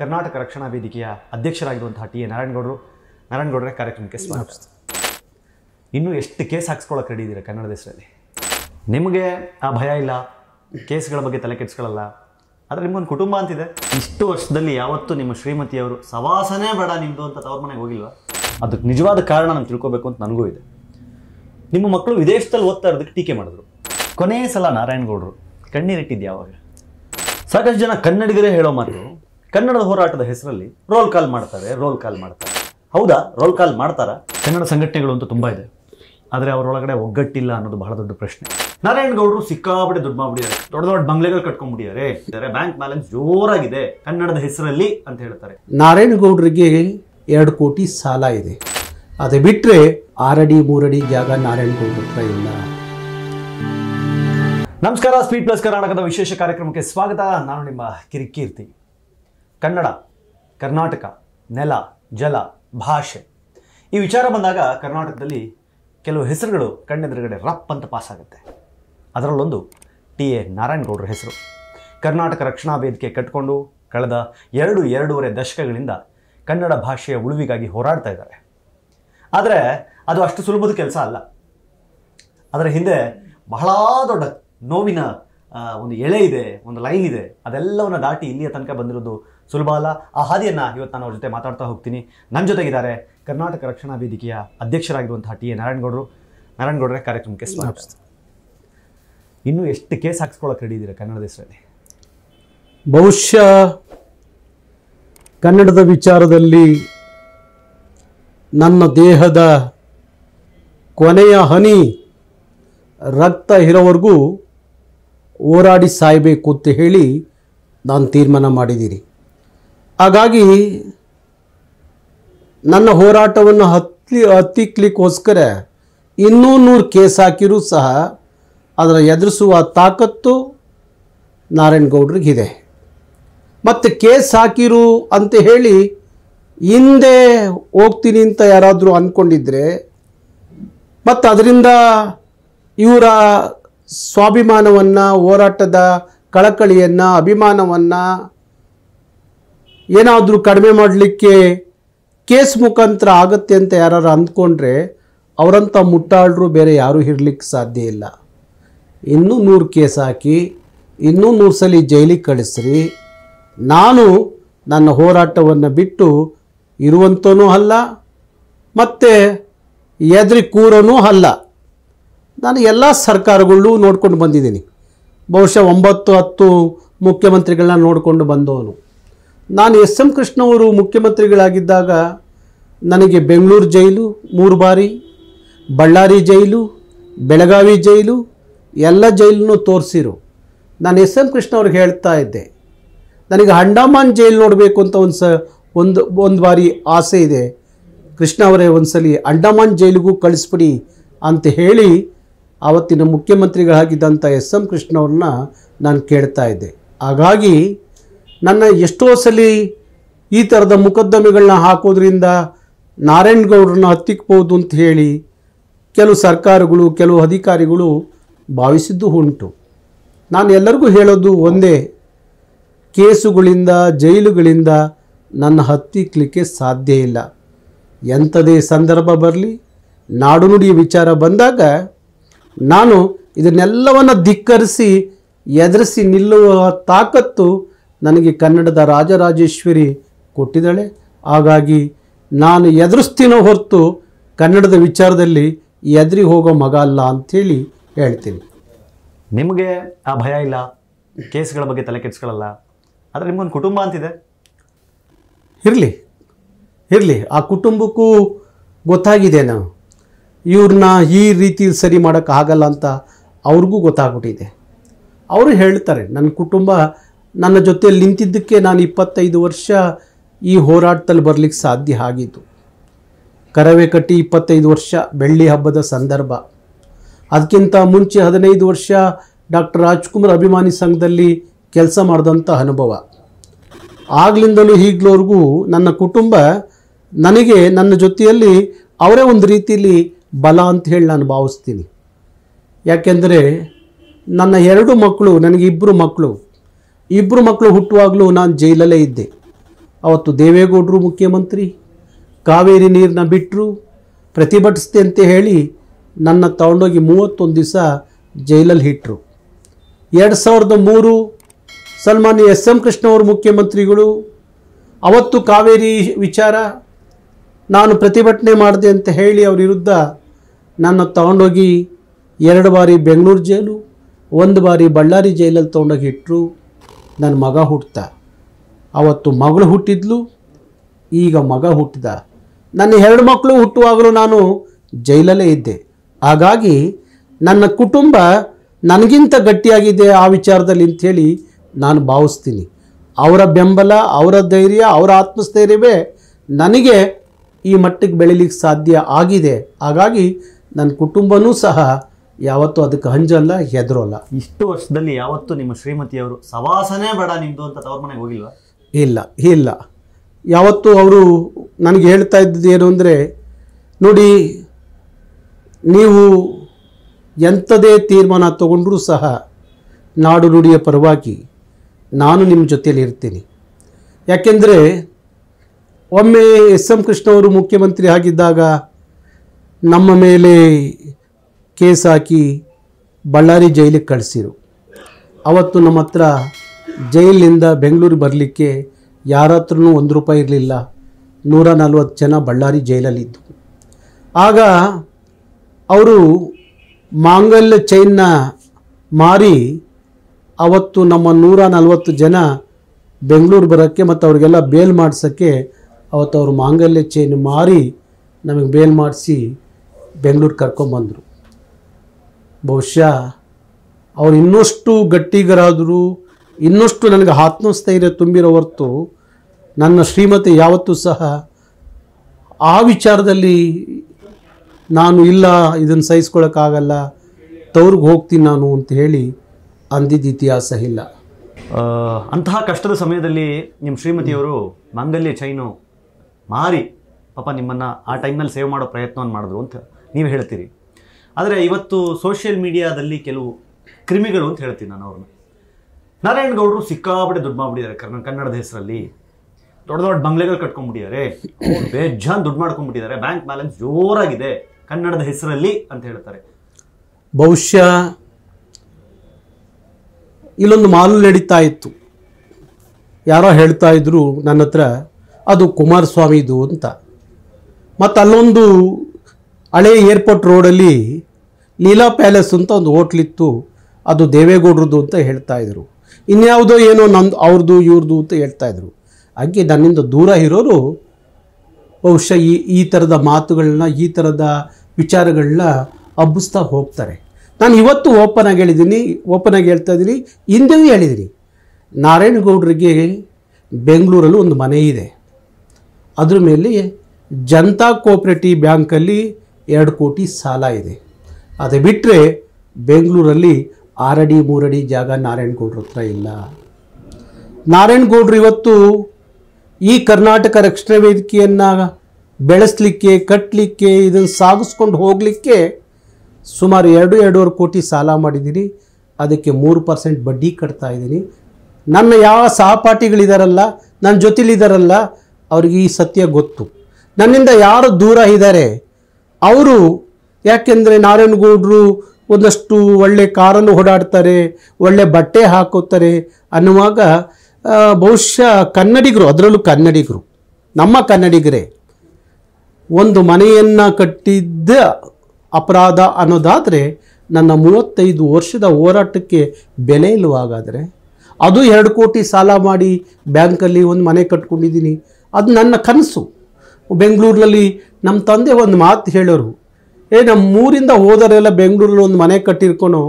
ಕರ್ನಾಟಕ ರಕ್ಷಣಾ ವೇದಿಕೆಯ ಅಧ್ಯಕ್ಷರಾಗಿರುವಂತಹ T A ನಾರಾಯಣಗೌಡರು ನಾರಾಯಣಗೌಡರೇ ಕಾರ್ಯಕ್ರಮಕ್ಕೆ ಸ್ವಾಗತ ಇನ್ನೂ ಎಷ್ಟು ಕೇಸ್ ಹಾಕ್ಸ್ಕೊಳ್ಳೋಕೆ ರೆಡಿ ಇದ್ದೀರಾ ಕನ್ನಡ ದೇಶದಲ್ಲಿ ನಿಮಗೆ ಆ ಭಯ ಇಲ್ಲ ಕೇಸ್ಗಳ ಬಗ್ಗೆ ತಲೆ ಕೆಡಿಸ್ಕೊಳ್ಳಲ್ಲ ಆದರೆ ನಿಮ್ಗೊಂದು ಕುಟುಂಬ ಅಂತಿದೆ ಇಷ್ಟು ವರ್ಷದಲ್ಲಿ ಯಾವತ್ತೂ ನಿಮ್ಮ ಶ್ರೀಮತಿಯವರು ಸವಾಸನೇ ಬೇಡ ನಿಮ್ಮದು ಅಂತ ತವ್ರ ಮನೆಗೆ ಹೋಗಿಲ್ವಾ ಅದಕ್ಕೆ ನಿಜವಾದ ಕಾರಣ ನಾನು ತಿಳ್ಕೊಬೇಕು ಅಂತ ನನಗೂ ಇದೆ ನಿಮ್ಮ ಮಕ್ಕಳು ವಿದೇಶದಲ್ಲಿ ಓದ್ತಾ ಇರೋದಕ್ಕೆ ಟೀಕೆ ಮಾಡಿದ್ರು ಕೊನೆಯ ಸಲ ನಾರಾಯಣಗೌಡರು ಕಣ್ಣೀರಿಟ್ಟಿದ್ದು ಯಾವಾಗ ಸಾಕಷ್ಟು ಜನ ಕನ್ನಡಿಗರೇ ಹೇಳೋ ಮಾತು ಕನ್ನಡದ ಹೋರಾಟದ ಹೆಸರಲ್ಲಿ ರೋಲ್ ಕಾಲ್ ಮಾಡ್ತಾರೆ ರೋಲ್ ಕಾಲ್ ಮಾಡ್ತಾರೆ ಹೌದಾ ರೋಲ್ ಕಾಲ್ ಮಾಡ್ತಾರ ಕನ್ನಡ ಸಂಘಟನೆಗಳು ಅಂತೂ ತುಂಬ ಇದೆ ಆದರೆ ಅವರೊಳಗಡೆ ಒಗ್ಗಟ್ಟಿಲ್ಲ ಅನ್ನೋದು ಬಹಳ ದೊಡ್ಡ ಪ್ರಶ್ನೆ ನಾರಾಯಣಗೌಡರು ಸಿಕ್ಕಾಪಟ್ಟೆ ದುಡ್ಡು ಮಾಡ್ಬಿಟ್ಟಿದ್ದಾರೆ ದೊಡ್ಡ ದೊಡ್ಡ ಬಂಗ್ಲೆಗಳು ಇದ್ದಾರೆ ಬ್ಯಾಂಕ್ ಬ್ಯಾಲೆನ್ಸ್ ಜೋರಾಗಿದೆ ಕನ್ನಡದ ಹೆಸರಲ್ಲಿ ಅಂತ ಹೇಳ್ತಾರೆ ಗೌಡರಿಗೆ ಎರಡು ಕೋಟಿ ಸಾಲ ಇದೆ ಅದೇ ಬಿಟ್ಟರೆ ಆರಡಿ ಮೂರಡಿ ಜಾಗ ನಾರಾಯಣ್ ಹತ್ರ ಇಲ್ಲ ನಮಸ್ಕಾರ ಸ್ಪೀಡ್ ಪ್ಲಸ್ ಕರ್ನಾಟಕದ ವಿಶೇಷ ಕಾರ್ಯಕ್ರಮಕ್ಕೆ ಸ್ವಾಗತ ನಾನು ನಿಮ್ಮ ಕಿರಿಕೀರ್ತಿ ಕನ್ನಡ ಕರ್ನಾಟಕ ನೆಲ ಜಲ ಭಾಷೆ ಈ ವಿಚಾರ ಬಂದಾಗ ಕರ್ನಾಟಕದಲ್ಲಿ ಕೆಲವು ಹೆಸರುಗಳು ಕಣ್ಣೆದುರುಗಡೆ ರಪ್ ಅಂತ ಪಾಸಾಗುತ್ತೆ ಅದರಲ್ಲೊಂದು ಟಿ ಎ ನಾರಾಯಣಗೌಡರ ಹೆಸರು ಕರ್ನಾಟಕ ರಕ್ಷಣಾ ವೇದಿಕೆ ಕಟ್ಟಿಕೊಂಡು ಕಳೆದ ಎರಡು ಎರಡೂವರೆ ದಶಕಗಳಿಂದ ಕನ್ನಡ ಭಾಷೆಯ ಉಳುವಿಗಾಗಿ ಹೋರಾಡ್ತಾ ಇದ್ದಾರೆ ಆದರೆ ಅದು ಅಷ್ಟು ಸುಲಭದ ಕೆಲಸ ಅಲ್ಲ ಅದರ ಹಿಂದೆ ಬಹಳ ದೊಡ್ಡ ನೋವಿನ ಒಂದು ಎಳೆ ಇದೆ ಒಂದು ಲೈನ್ ಇದೆ ಅದೆಲ್ಲವನ್ನು ದಾಟಿ ಇಲ್ಲಿಯ ತನಕ ಬಂದಿರೋದು ಸುಲಭ ಅಲ್ಲ ಆ ಹಾದಿಯನ್ನು ಇವತ್ತು ನಾನು ಅವ್ರ ಜೊತೆ ಮಾತಾಡ್ತಾ ಹೋಗ್ತೀನಿ ನನ್ನ ಜೊತೆಗಿದ್ದಾರೆ ಕರ್ನಾಟಕ ರಕ್ಷಣಾ ವೇದಿಕೆಯ ಅಧ್ಯಕ್ಷರಾಗಿರುವಂತಹ ಟಿ ಎ ನಾರಾಯಣಗೌಡರು ನಾರಾಯಣಗೌಡರ ಕಾರ್ಯಕ್ರಮಕ್ಕೆ ಸ್ವಾಗತ ಇನ್ನೂ ಎಷ್ಟು ಕೇಸ್ ಹಾಕ್ಸ್ಕೊಳ್ಳೋಕೆ ರೆಡಿ ಇದ್ದೀರಾ ಕನ್ನಡ ದೇಶದಲ್ಲಿ ಬಹುಶಃ ಕನ್ನಡದ ವಿಚಾರದಲ್ಲಿ ನನ್ನ ದೇಹದ ಕೊನೆಯ ಹನಿ ರಕ್ತ ಇರೋವರೆಗೂ ಹೋರಾಡಿ ಸಾಯಬೇಕು ಅಂತ ಹೇಳಿ ನಾನು ತೀರ್ಮಾನ ಮಾಡಿದ್ದೀನಿ ಹಾಗಾಗಿ ನನ್ನ ಹೋರಾಟವನ್ನು ಹತ್ತಿ ಹತ್ತಿಕ್ಲಿಕ್ಕೋಸ್ಕರ ಇನ್ನೂ ನೂರು ಕೇಸ್ ಹಾಕಿರೂ ಸಹ ಅದರ ಎದುರಿಸುವ ತಾಕತ್ತು ನಾರಾಯಣಗೌಡ್ರಿಗಿದೆ ಮತ್ತು ಕೇಸ್ ಹಾಕಿರು ಅಂತ ಹೇಳಿ ಹಿಂದೆ ಹೋಗ್ತೀನಿ ಅಂತ ಯಾರಾದರೂ ಅಂದ್ಕೊಂಡಿದ್ರೆ ಮತ್ತು ಅದರಿಂದ ಇವರ ಸ್ವಾಭಿಮಾನವನ್ನು ಹೋರಾಟದ ಕಳಕಳಿಯನ್ನು ಅಭಿಮಾನವನ್ನು ಏನಾದರೂ ಕಡಿಮೆ ಮಾಡಲಿಕ್ಕೆ ಕೇಸ್ ಮುಖಾಂತರ ಆಗುತ್ತೆ ಅಂತ ಯಾರು ಅಂದ್ಕೊಂಡ್ರೆ ಅವರಂಥ ಮುಟ್ಟಾಳರು ಬೇರೆ ಯಾರೂ ಇರಲಿಕ್ಕೆ ಸಾಧ್ಯ ಇಲ್ಲ ಇನ್ನೂ ನೂರು ಕೇಸ್ ಹಾಕಿ ಇನ್ನೂ ನೂರು ಸಲ ಜೈಲಿಗೆ ಕಳಿಸ್ರಿ ನಾನು ನನ್ನ ಹೋರಾಟವನ್ನು ಬಿಟ್ಟು ಇರುವಂಥನೂ ಅಲ್ಲ ಮತ್ತು ಎದ್ರಿ ಕೂರೋನೂ ಅಲ್ಲ ನಾನು ಎಲ್ಲ ಸರ್ಕಾರಗಳು ನೋಡ್ಕೊಂಡು ಬಂದಿದ್ದೀನಿ ಬಹುಶಃ ಒಂಬತ್ತು ಹತ್ತು ಮುಖ್ಯಮಂತ್ರಿಗಳನ್ನ ನೋಡಿಕೊಂಡು ಬಂದವನು ನಾನು ಎಸ್ ಎಂ ಕೃಷ್ಣವರು ಮುಖ್ಯಮಂತ್ರಿಗಳಾಗಿದ್ದಾಗ ನನಗೆ ಬೆಂಗಳೂರು ಜೈಲು ಮೂರು ಬಾರಿ ಬಳ್ಳಾರಿ ಜೈಲು ಬೆಳಗಾವಿ ಜೈಲು ಎಲ್ಲ ಜೈಲನ್ನು ತೋರಿಸಿರು ನಾನು ಎಸ್ ಎಂ ಕೃಷ್ಣ ಅವ್ರಿಗೆ ಹೇಳ್ತಾ ಇದ್ದೆ ನನಗೆ ಅಂಡಮಾನ್ ಜೈಲು ನೋಡಬೇಕು ಅಂತ ಒಂದು ಸ ಒಂದು ಒಂದು ಬಾರಿ ಆಸೆ ಇದೆ ಕೃಷ್ಣ ಅವರೇ ಒಂದು ಸಲ ಅಂಡಮಾನ್ ಜೈಲಿಗೂ ಕಳಿಸ್ಬಿಡಿ ಅಂತ ಹೇಳಿ ಆವತ್ತಿನ ಮುಖ್ಯಮಂತ್ರಿಗಳಾಗಿದ್ದಂಥ ಎಸ್ ಎಂ ಕೃಷ್ಣವ್ರನ್ನ ನಾನು ಕೇಳ್ತಾ ಇದ್ದೆ ಹಾಗಾಗಿ ನನ್ನ ಎಷ್ಟೋ ಸಲ ಈ ಥರದ ಮೊಕದ್ದಮೆಗಳನ್ನ ಹಾಕೋದ್ರಿಂದ ನಾರಾಯಣಗೌಡ್ರನ್ನ ಹತ್ತಿಕ್ಬೋದು ಅಂತ ಹೇಳಿ ಕೆಲವು ಸರ್ಕಾರಗಳು ಕೆಲವು ಅಧಿಕಾರಿಗಳು ಭಾವಿಸಿದ್ದು ಉಂಟು ನಾನು ಎಲ್ಲರಿಗೂ ಹೇಳೋದು ಒಂದೇ ಕೇಸುಗಳಿಂದ ಜೈಲುಗಳಿಂದ ನನ್ನ ಹತ್ತಿಕ್ಲಿಕ್ಕೆ ಸಾಧ್ಯ ಇಲ್ಲ ಎಂಥದೇ ಸಂದರ್ಭ ಬರಲಿ ನಾಡುನುಡಿಯ ವಿಚಾರ ಬಂದಾಗ ನಾನು ಇದನ್ನೆಲ್ಲವನ್ನು ಧಿಕ್ಕರಿಸಿ ಎದುರಿಸಿ ನಿಲ್ಲುವ ತಾಕತ್ತು ನನಗೆ ಕನ್ನಡದ ರಾಜರಾಜೇಶ್ವರಿ ಕೊಟ್ಟಿದ್ದಾಳೆ ಹಾಗಾಗಿ ನಾನು ಎದುರಿಸ್ತೀನೋ ಹೊರತು ಕನ್ನಡದ ವಿಚಾರದಲ್ಲಿ ಎದ್ರಿ ಹೋಗೋ ಮಗ ಅಲ್ಲ ಅಂಥೇಳಿ ಹೇಳ್ತೀನಿ ನಿಮಗೆ ಆ ಭಯ ಇಲ್ಲ ಕೇಸ್ಗಳ ಬಗ್ಗೆ ತಲೆ ಕೆಡಿಸ್ಕೊಳ್ಳಲ್ಲ ಆದರೆ ನಿಮಗೊಂದು ಕುಟುಂಬ ಅಂತಿದೆ ಇರಲಿ ಇರಲಿ ಆ ಕುಟುಂಬಕ್ಕೂ ಗೊತ್ತಾಗಿದೆ ನಾವು ಇವ್ರನ್ನ ಈ ರೀತಿ ಸರಿ ಮಾಡೋಕ್ಕಾಗಲ್ಲ ಅಂತ ಅವ್ರಿಗೂ ಗೊತ್ತಾಗ್ಬಿಟ್ಟಿದೆ ಅವರು ಹೇಳ್ತಾರೆ ನನ್ನ ಕುಟುಂಬ ನನ್ನ ಜೊತೆಯಲ್ಲಿ ನಿಂತಿದ್ದಕ್ಕೆ ನಾನು ಇಪ್ಪತ್ತೈದು ವರ್ಷ ಈ ಹೋರಾಟದಲ್ಲಿ ಬರಲಿಕ್ಕೆ ಸಾಧ್ಯ ಆಗಿತ್ತು ಕರವೇ ಕಟ್ಟಿ ಇಪ್ಪತ್ತೈದು ವರ್ಷ ಬೆಳ್ಳಿ ಹಬ್ಬದ ಸಂದರ್ಭ ಅದಕ್ಕಿಂತ ಮುಂಚೆ ಹದಿನೈದು ವರ್ಷ ಡಾಕ್ಟರ್ ರಾಜ್ಕುಮಾರ್ ಅಭಿಮಾನಿ ಸಂಘದಲ್ಲಿ ಕೆಲಸ ಮಾಡಿದಂಥ ಅನುಭವ ಆಗ್ಲಿಂದಲೂ ಈಗಲೋರ್ಗೂ ನನ್ನ ಕುಟುಂಬ ನನಗೆ ನನ್ನ ಜೊತೆಯಲ್ಲಿ ಅವರೇ ಒಂದು ರೀತಿಯಲ್ಲಿ ಬಲ ಅಂತ ಹೇಳಿ ನಾನು ಭಾವಿಸ್ತೀನಿ ಯಾಕೆಂದರೆ ನನ್ನ ಎರಡು ಮಕ್ಕಳು ನನಗಿಬ್ಬರು ಮಕ್ಕಳು ಇಬ್ಬರು ಮಕ್ಕಳು ಹುಟ್ಟುವಾಗಲೂ ನಾನು ಜೈಲಲ್ಲೇ ಇದ್ದೆ ಅವತ್ತು ದೇವೇಗೌಡರು ಮುಖ್ಯಮಂತ್ರಿ ಕಾವೇರಿ ನೀರನ್ನ ಬಿಟ್ಟರು ಪ್ರತಿಭಟಿಸ್ತೆ ಅಂತ ಹೇಳಿ ನನ್ನ ತಗೊಂಡೋಗಿ ಮೂವತ್ತೊಂದು ದಿವಸ ಜೈಲಲ್ಲಿ ಇಟ್ಟರು ಎರಡು ಸಾವಿರದ ಮೂರು ಸಲ್ಮಾನ್ ಎಸ್ ಎಂ ಕೃಷ್ಣವರು ಮುಖ್ಯಮಂತ್ರಿಗಳು ಅವತ್ತು ಕಾವೇರಿ ವಿಚಾರ ನಾನು ಪ್ರತಿಭಟನೆ ಮಾಡಿದೆ ಅಂತ ಹೇಳಿ ಅವ್ರ ವಿರುದ್ಧ ನನ್ನ ತಗೊಂಡೋಗಿ ಎರಡು ಬಾರಿ ಬೆಂಗಳೂರು ಜೈಲು ಒಂದು ಬಾರಿ ಬಳ್ಳಾರಿ ಜೈಲಲ್ಲಿ ತಗೊಂಡೋಗಿ ಇಟ್ಟರು ನನ್ನ ಮಗ ಹುಟ್ಟ ಅವತ್ತು ಮಗಳು ಹುಟ್ಟಿದ್ಲು ಈಗ ಮಗ ಹುಟ್ಟಿದ ನನ್ನ ಎರಡು ಮಕ್ಕಳು ಹುಟ್ಟುವಾಗಲೂ ನಾನು ಜೈಲಲ್ಲೇ ಇದ್ದೆ ಹಾಗಾಗಿ ನನ್ನ ಕುಟುಂಬ ನನಗಿಂತ ಗಟ್ಟಿಯಾಗಿದೆ ಆ ವಿಚಾರದಲ್ಲಿ ಅಂಥೇಳಿ ನಾನು ಭಾವಿಸ್ತೀನಿ ಅವರ ಬೆಂಬಲ ಅವರ ಧೈರ್ಯ ಅವರ ಆತ್ಮಸ್ಥೈರ್ಯವೇ ನನಗೆ ಈ ಮಟ್ಟಕ್ಕೆ ಬೆಳೀಲಿಕ್ಕೆ ಸಾಧ್ಯ ಆಗಿದೆ ಹಾಗಾಗಿ ನನ್ನ ಕುಟುಂಬನೂ ಸಹ ಯಾವತ್ತೂ ಅದಕ್ಕೆ ಹಂಜಲ್ಲ ಹೆದರೋಲ್ಲ ಇಷ್ಟು ವರ್ಷದಲ್ಲಿ ಯಾವತ್ತೂ ನಿಮ್ಮ ಶ್ರೀಮತಿಯವರು ಸವಾಸನೇ ಬೇಡ ನಿಮ್ಮದು ಅಂತ ತವ್ರ ಮನೆಗೆ ಹೋಗಿಲ್ವಾ ಇಲ್ಲ ಇಲ್ಲ ಯಾವತ್ತು ಅವರು ನನಗೆ ಹೇಳ್ತಾ ಇದ್ದಿದ್ದು ಏನು ಅಂದರೆ ನೋಡಿ ನೀವು ಎಂಥದೇ ತೀರ್ಮಾನ ತಗೊಂಡ್ರೂ ಸಹ ನಾಡು ನುಡಿಯ ಪರವಾಗಿ ನಾನು ನಿಮ್ಮ ಜೊತೆಯಲ್ಲಿ ಇರ್ತೀನಿ ಯಾಕೆಂದರೆ ಒಮ್ಮೆ ಎಸ್ ಎಂ ಕೃಷ್ಣ ಅವರು ಮುಖ್ಯಮಂತ್ರಿ ಆಗಿದ್ದಾಗ ನಮ್ಮ ಮೇಲೆ ಕೇಸ್ ಹಾಕಿ ಬಳ್ಳಾರಿ ಜೈಲಿಗೆ ಕಳಿಸಿರು ಅವತ್ತು ನಮ್ಮ ಹತ್ರ ಜೈಲಿನಿಂದ ಬೆಂಗಳೂರಿಗೆ ಬರಲಿಕ್ಕೆ ಯಾರ ಹತ್ರನೂ ಒಂದು ರೂಪಾಯಿ ಇರಲಿಲ್ಲ ನೂರ ನಲ್ವತ್ತು ಜನ ಬಳ್ಳಾರಿ ಜೈಲಲ್ಲಿದ್ದು ಆಗ ಅವರು ಮಾಂಗಲ್ಯ ಚೈನ್ನ ಮಾರಿ ಅವತ್ತು ನಮ್ಮ ನೂರ ನಲ್ವತ್ತು ಜನ ಬೆಂಗಳೂರು ಬರೋಕ್ಕೆ ಮತ್ತು ಅವ್ರಿಗೆಲ್ಲ ಬೇಲ್ ಮಾಡಿಸೋಕ್ಕೆ ಅವತ್ತು ಅವರು ಮಾಂಗಲ್ಯ ಚೈನ್ ಮಾರಿ ನಮಗೆ ಬೇಲ್ ಮಾಡಿಸಿ ಬೆಂಗಳೂರು ಕರ್ಕೊಂಬಂದರು ಬಹುಶಃ ಅವರು ಇನ್ನಷ್ಟು ಗಟ್ಟಿಗರಾದರೂ ಇನ್ನಷ್ಟು ನನಗೆ ಆತ್ಮಸ್ಥೈರ್ಯ ತುಂಬಿರೋ ಹೊರತು ನನ್ನ ಶ್ರೀಮತಿ ಯಾವತ್ತೂ ಸಹ ಆ ವಿಚಾರದಲ್ಲಿ ನಾನು ಇಲ್ಲ ಇದನ್ನು ಸಹಿಸ್ಕೊಳ್ಳೋಕ್ಕಾಗಲ್ಲ ತವ್ರಿಗೆ ಹೋಗ್ತೀನಿ ನಾನು ಅಂತ ಹೇಳಿ ಅಂದಿದ್ದ ಇತಿಹಾಸ ಇಲ್ಲ ಅಂತಹ ಕಷ್ಟದ ಸಮಯದಲ್ಲಿ ನಿಮ್ಮ ಶ್ರೀಮತಿಯವರು ಮಾಂಗಲ್ಯ ಚೈನು ಮಾರಿ ಪಾಪ ನಿಮ್ಮನ್ನು ಆ ಟೈಮಲ್ಲಿ ಸೇವ್ ಮಾಡೋ ಪ್ರಯತ್ನವನ್ನು ಮಾಡಿದ್ರು ಅಂತ ನೀವು ಹೇಳ್ತೀರಿ ಆದರೆ ಇವತ್ತು ಸೋಷಿಯಲ್ ಮೀಡಿಯಾದಲ್ಲಿ ಕೆಲವು ಕ್ರಿಮಿಗಳು ಅಂತ ಹೇಳ್ತೀನಿ ನಾನು ಅವ್ರನ್ನ ನಾರಾಯಣಗೌಡರು ಸಿಕ್ಕಾಪಟ್ಟೆ ದುಡ್ಡು ಮಾಡಿಬಿಟ್ಟಿದ್ದಾರೆ ಕರ್ನ ಕನ್ನಡದ ಹೆಸರಲ್ಲಿ ದೊಡ್ಡ ದೊಡ್ಡ ಬಂಗ್ಲೆಗಳು ಕಟ್ಕೊಂಡ್ಬಿಟ್ಟಿದ್ದಾರೆ ಬೇಜಾನ್ ದುಡ್ಡು ಮಾಡ್ಕೊಂಡ್ಬಿಟ್ಟಿದ್ದಾರೆ ಬ್ಯಾಂಕ್ ಬ್ಯಾಲೆನ್ಸ್ ಜೋರಾಗಿದೆ ಕನ್ನಡದ ಹೆಸರಲ್ಲಿ ಅಂತ ಹೇಳ್ತಾರೆ ಬಹುಶಃ ಇಲ್ಲೊಂದು ಮಾಲು ನಡೀತಾ ಇತ್ತು ಯಾರೋ ಹೇಳ್ತಾ ಇದ್ರು ನನ್ನ ಹತ್ರ ಅದು ಕುಮಾರಸ್ವಾಮಿದು ಅಂತ ಮತ್ತು ಅಲ್ಲೊಂದು ಹಳೇ ಏರ್ಪೋರ್ಟ್ ರೋಡಲ್ಲಿ ಲೀಲಾ ಪ್ಯಾಲೇಸ್ ಅಂತ ಒಂದು ಹೋಟ್ಲಿತ್ತು ಅದು ದೇವೇಗೌಡ್ರದ್ದು ಅಂತ ಹೇಳ್ತಾ ಇದ್ರು ಇನ್ಯಾವುದೋ ಏನೋ ನಂದು ಅವ್ರದ್ದು ಇವ್ರದ್ದು ಅಂತ ಇದ್ರು ಹಾಗೆ ನನ್ನಿಂದ ದೂರ ಇರೋರು ಬಹುಶಃ ಈ ಈ ಥರದ ಮಾತುಗಳನ್ನ ಈ ಥರದ ವಿಚಾರಗಳನ್ನ ಹಬ್ಬಿಸ್ತಾ ಹೋಗ್ತಾರೆ ನಾನು ಇವತ್ತು ಓಪನ್ ಆಗಿ ಹೇಳಿದ್ದೀನಿ ಓಪನ್ ಆಗಿ ಹೇಳ್ತಾ ಇದ್ದೀನಿ ಹಿಂದೆಯೂ ಹೇಳಿದ್ದೀನಿ ನಾರಾಯಣಗೌಡರಿಗೆ ಬೆಂಗಳೂರಲ್ಲಿ ಒಂದು ಮನೆ ಇದೆ ಅದ್ರ ಮೇಲೆ ಜನತಾ ಕೋಆಪ್ರೇಟಿವ್ ಬ್ಯಾಂಕಲ್ಲಿ ಎರಡು ಕೋಟಿ ಸಾಲ ಇದೆ ಅದು ಬಿಟ್ಟರೆ ಬೆಂಗಳೂರಲ್ಲಿ ಆರಡಿ ಮೂರಡಿ ಜಾಗ ನಾರಾಯಣಗೌಡ್ರ ಹತ್ರ ಇಲ್ಲ ನಾರಾಯಣಗೌಡ್ರು ಇವತ್ತು ಈ ಕರ್ನಾಟಕ ರಕ್ಷಣಾ ವೇದಿಕೆಯನ್ನು ಬೆಳೆಸಲಿಕ್ಕೆ ಕಟ್ಟಲಿಕ್ಕೆ ಇದನ್ನು ಸಾಗಿಸ್ಕೊಂಡು ಹೋಗಲಿಕ್ಕೆ ಸುಮಾರು ಎರಡು ಎರಡೂವರೆ ಕೋಟಿ ಸಾಲ ಮಾಡಿದ್ದೀನಿ ಅದಕ್ಕೆ ಮೂರು ಪರ್ಸೆಂಟ್ ಬಡ್ಡಿ ಕಟ್ತಾ ಇದ್ದೀನಿ ನನ್ನ ಯಾವ ಸಹಪಾಠಿಗಳಿದಾರಲ್ಲ ನನ್ನ ಜೊತೆಲಿದ್ದಾರಲ್ಲ ಅವ್ರಿಗೆ ಈ ಸತ್ಯ ಗೊತ್ತು ನನ್ನಿಂದ ಯಾರು ದೂರ ಇದ್ದಾರೆ ಅವರು ಯಾಕೆಂದರೆ ನಾರಾಯಣಗೌಡರು ಒಂದಷ್ಟು ಒಳ್ಳೆ ಕಾರನ್ನು ಓಡಾಡ್ತಾರೆ ಒಳ್ಳೆ ಬಟ್ಟೆ ಹಾಕೋತಾರೆ ಅನ್ನುವಾಗ ಬಹುಶಃ ಕನ್ನಡಿಗರು ಅದರಲ್ಲೂ ಕನ್ನಡಿಗರು ನಮ್ಮ ಕನ್ನಡಿಗರೇ ಒಂದು ಮನೆಯನ್ನು ಕಟ್ಟಿದ್ದ ಅಪರಾಧ ಅನ್ನೋದಾದರೆ ನನ್ನ ಮೂವತ್ತೈದು ವರ್ಷದ ಹೋರಾಟಕ್ಕೆ ಬೆಲೆ ಇಲ್ಲವಾಗಾದರೆ ಅದು ಎರಡು ಕೋಟಿ ಸಾಲ ಮಾಡಿ ಬ್ಯಾಂಕಲ್ಲಿ ಒಂದು ಮನೆ ಕಟ್ಕೊಂಡಿದ್ದೀನಿ ಅದು ನನ್ನ ಕನಸು ಬೆಂಗಳೂರಿನಲ್ಲಿ ನಮ್ಮ ತಂದೆ ಒಂದು ಮಾತು ಹೇಳೋರು ಏ ನಮ್ಮ ಮೂರಿಂದ ಹೋದರೆಲ್ಲ ಬೆಂಗಳೂರಲ್ಲಿ ಒಂದು ಮನೆ ಕಟ್ಟಿರ್ಕೊಂಡು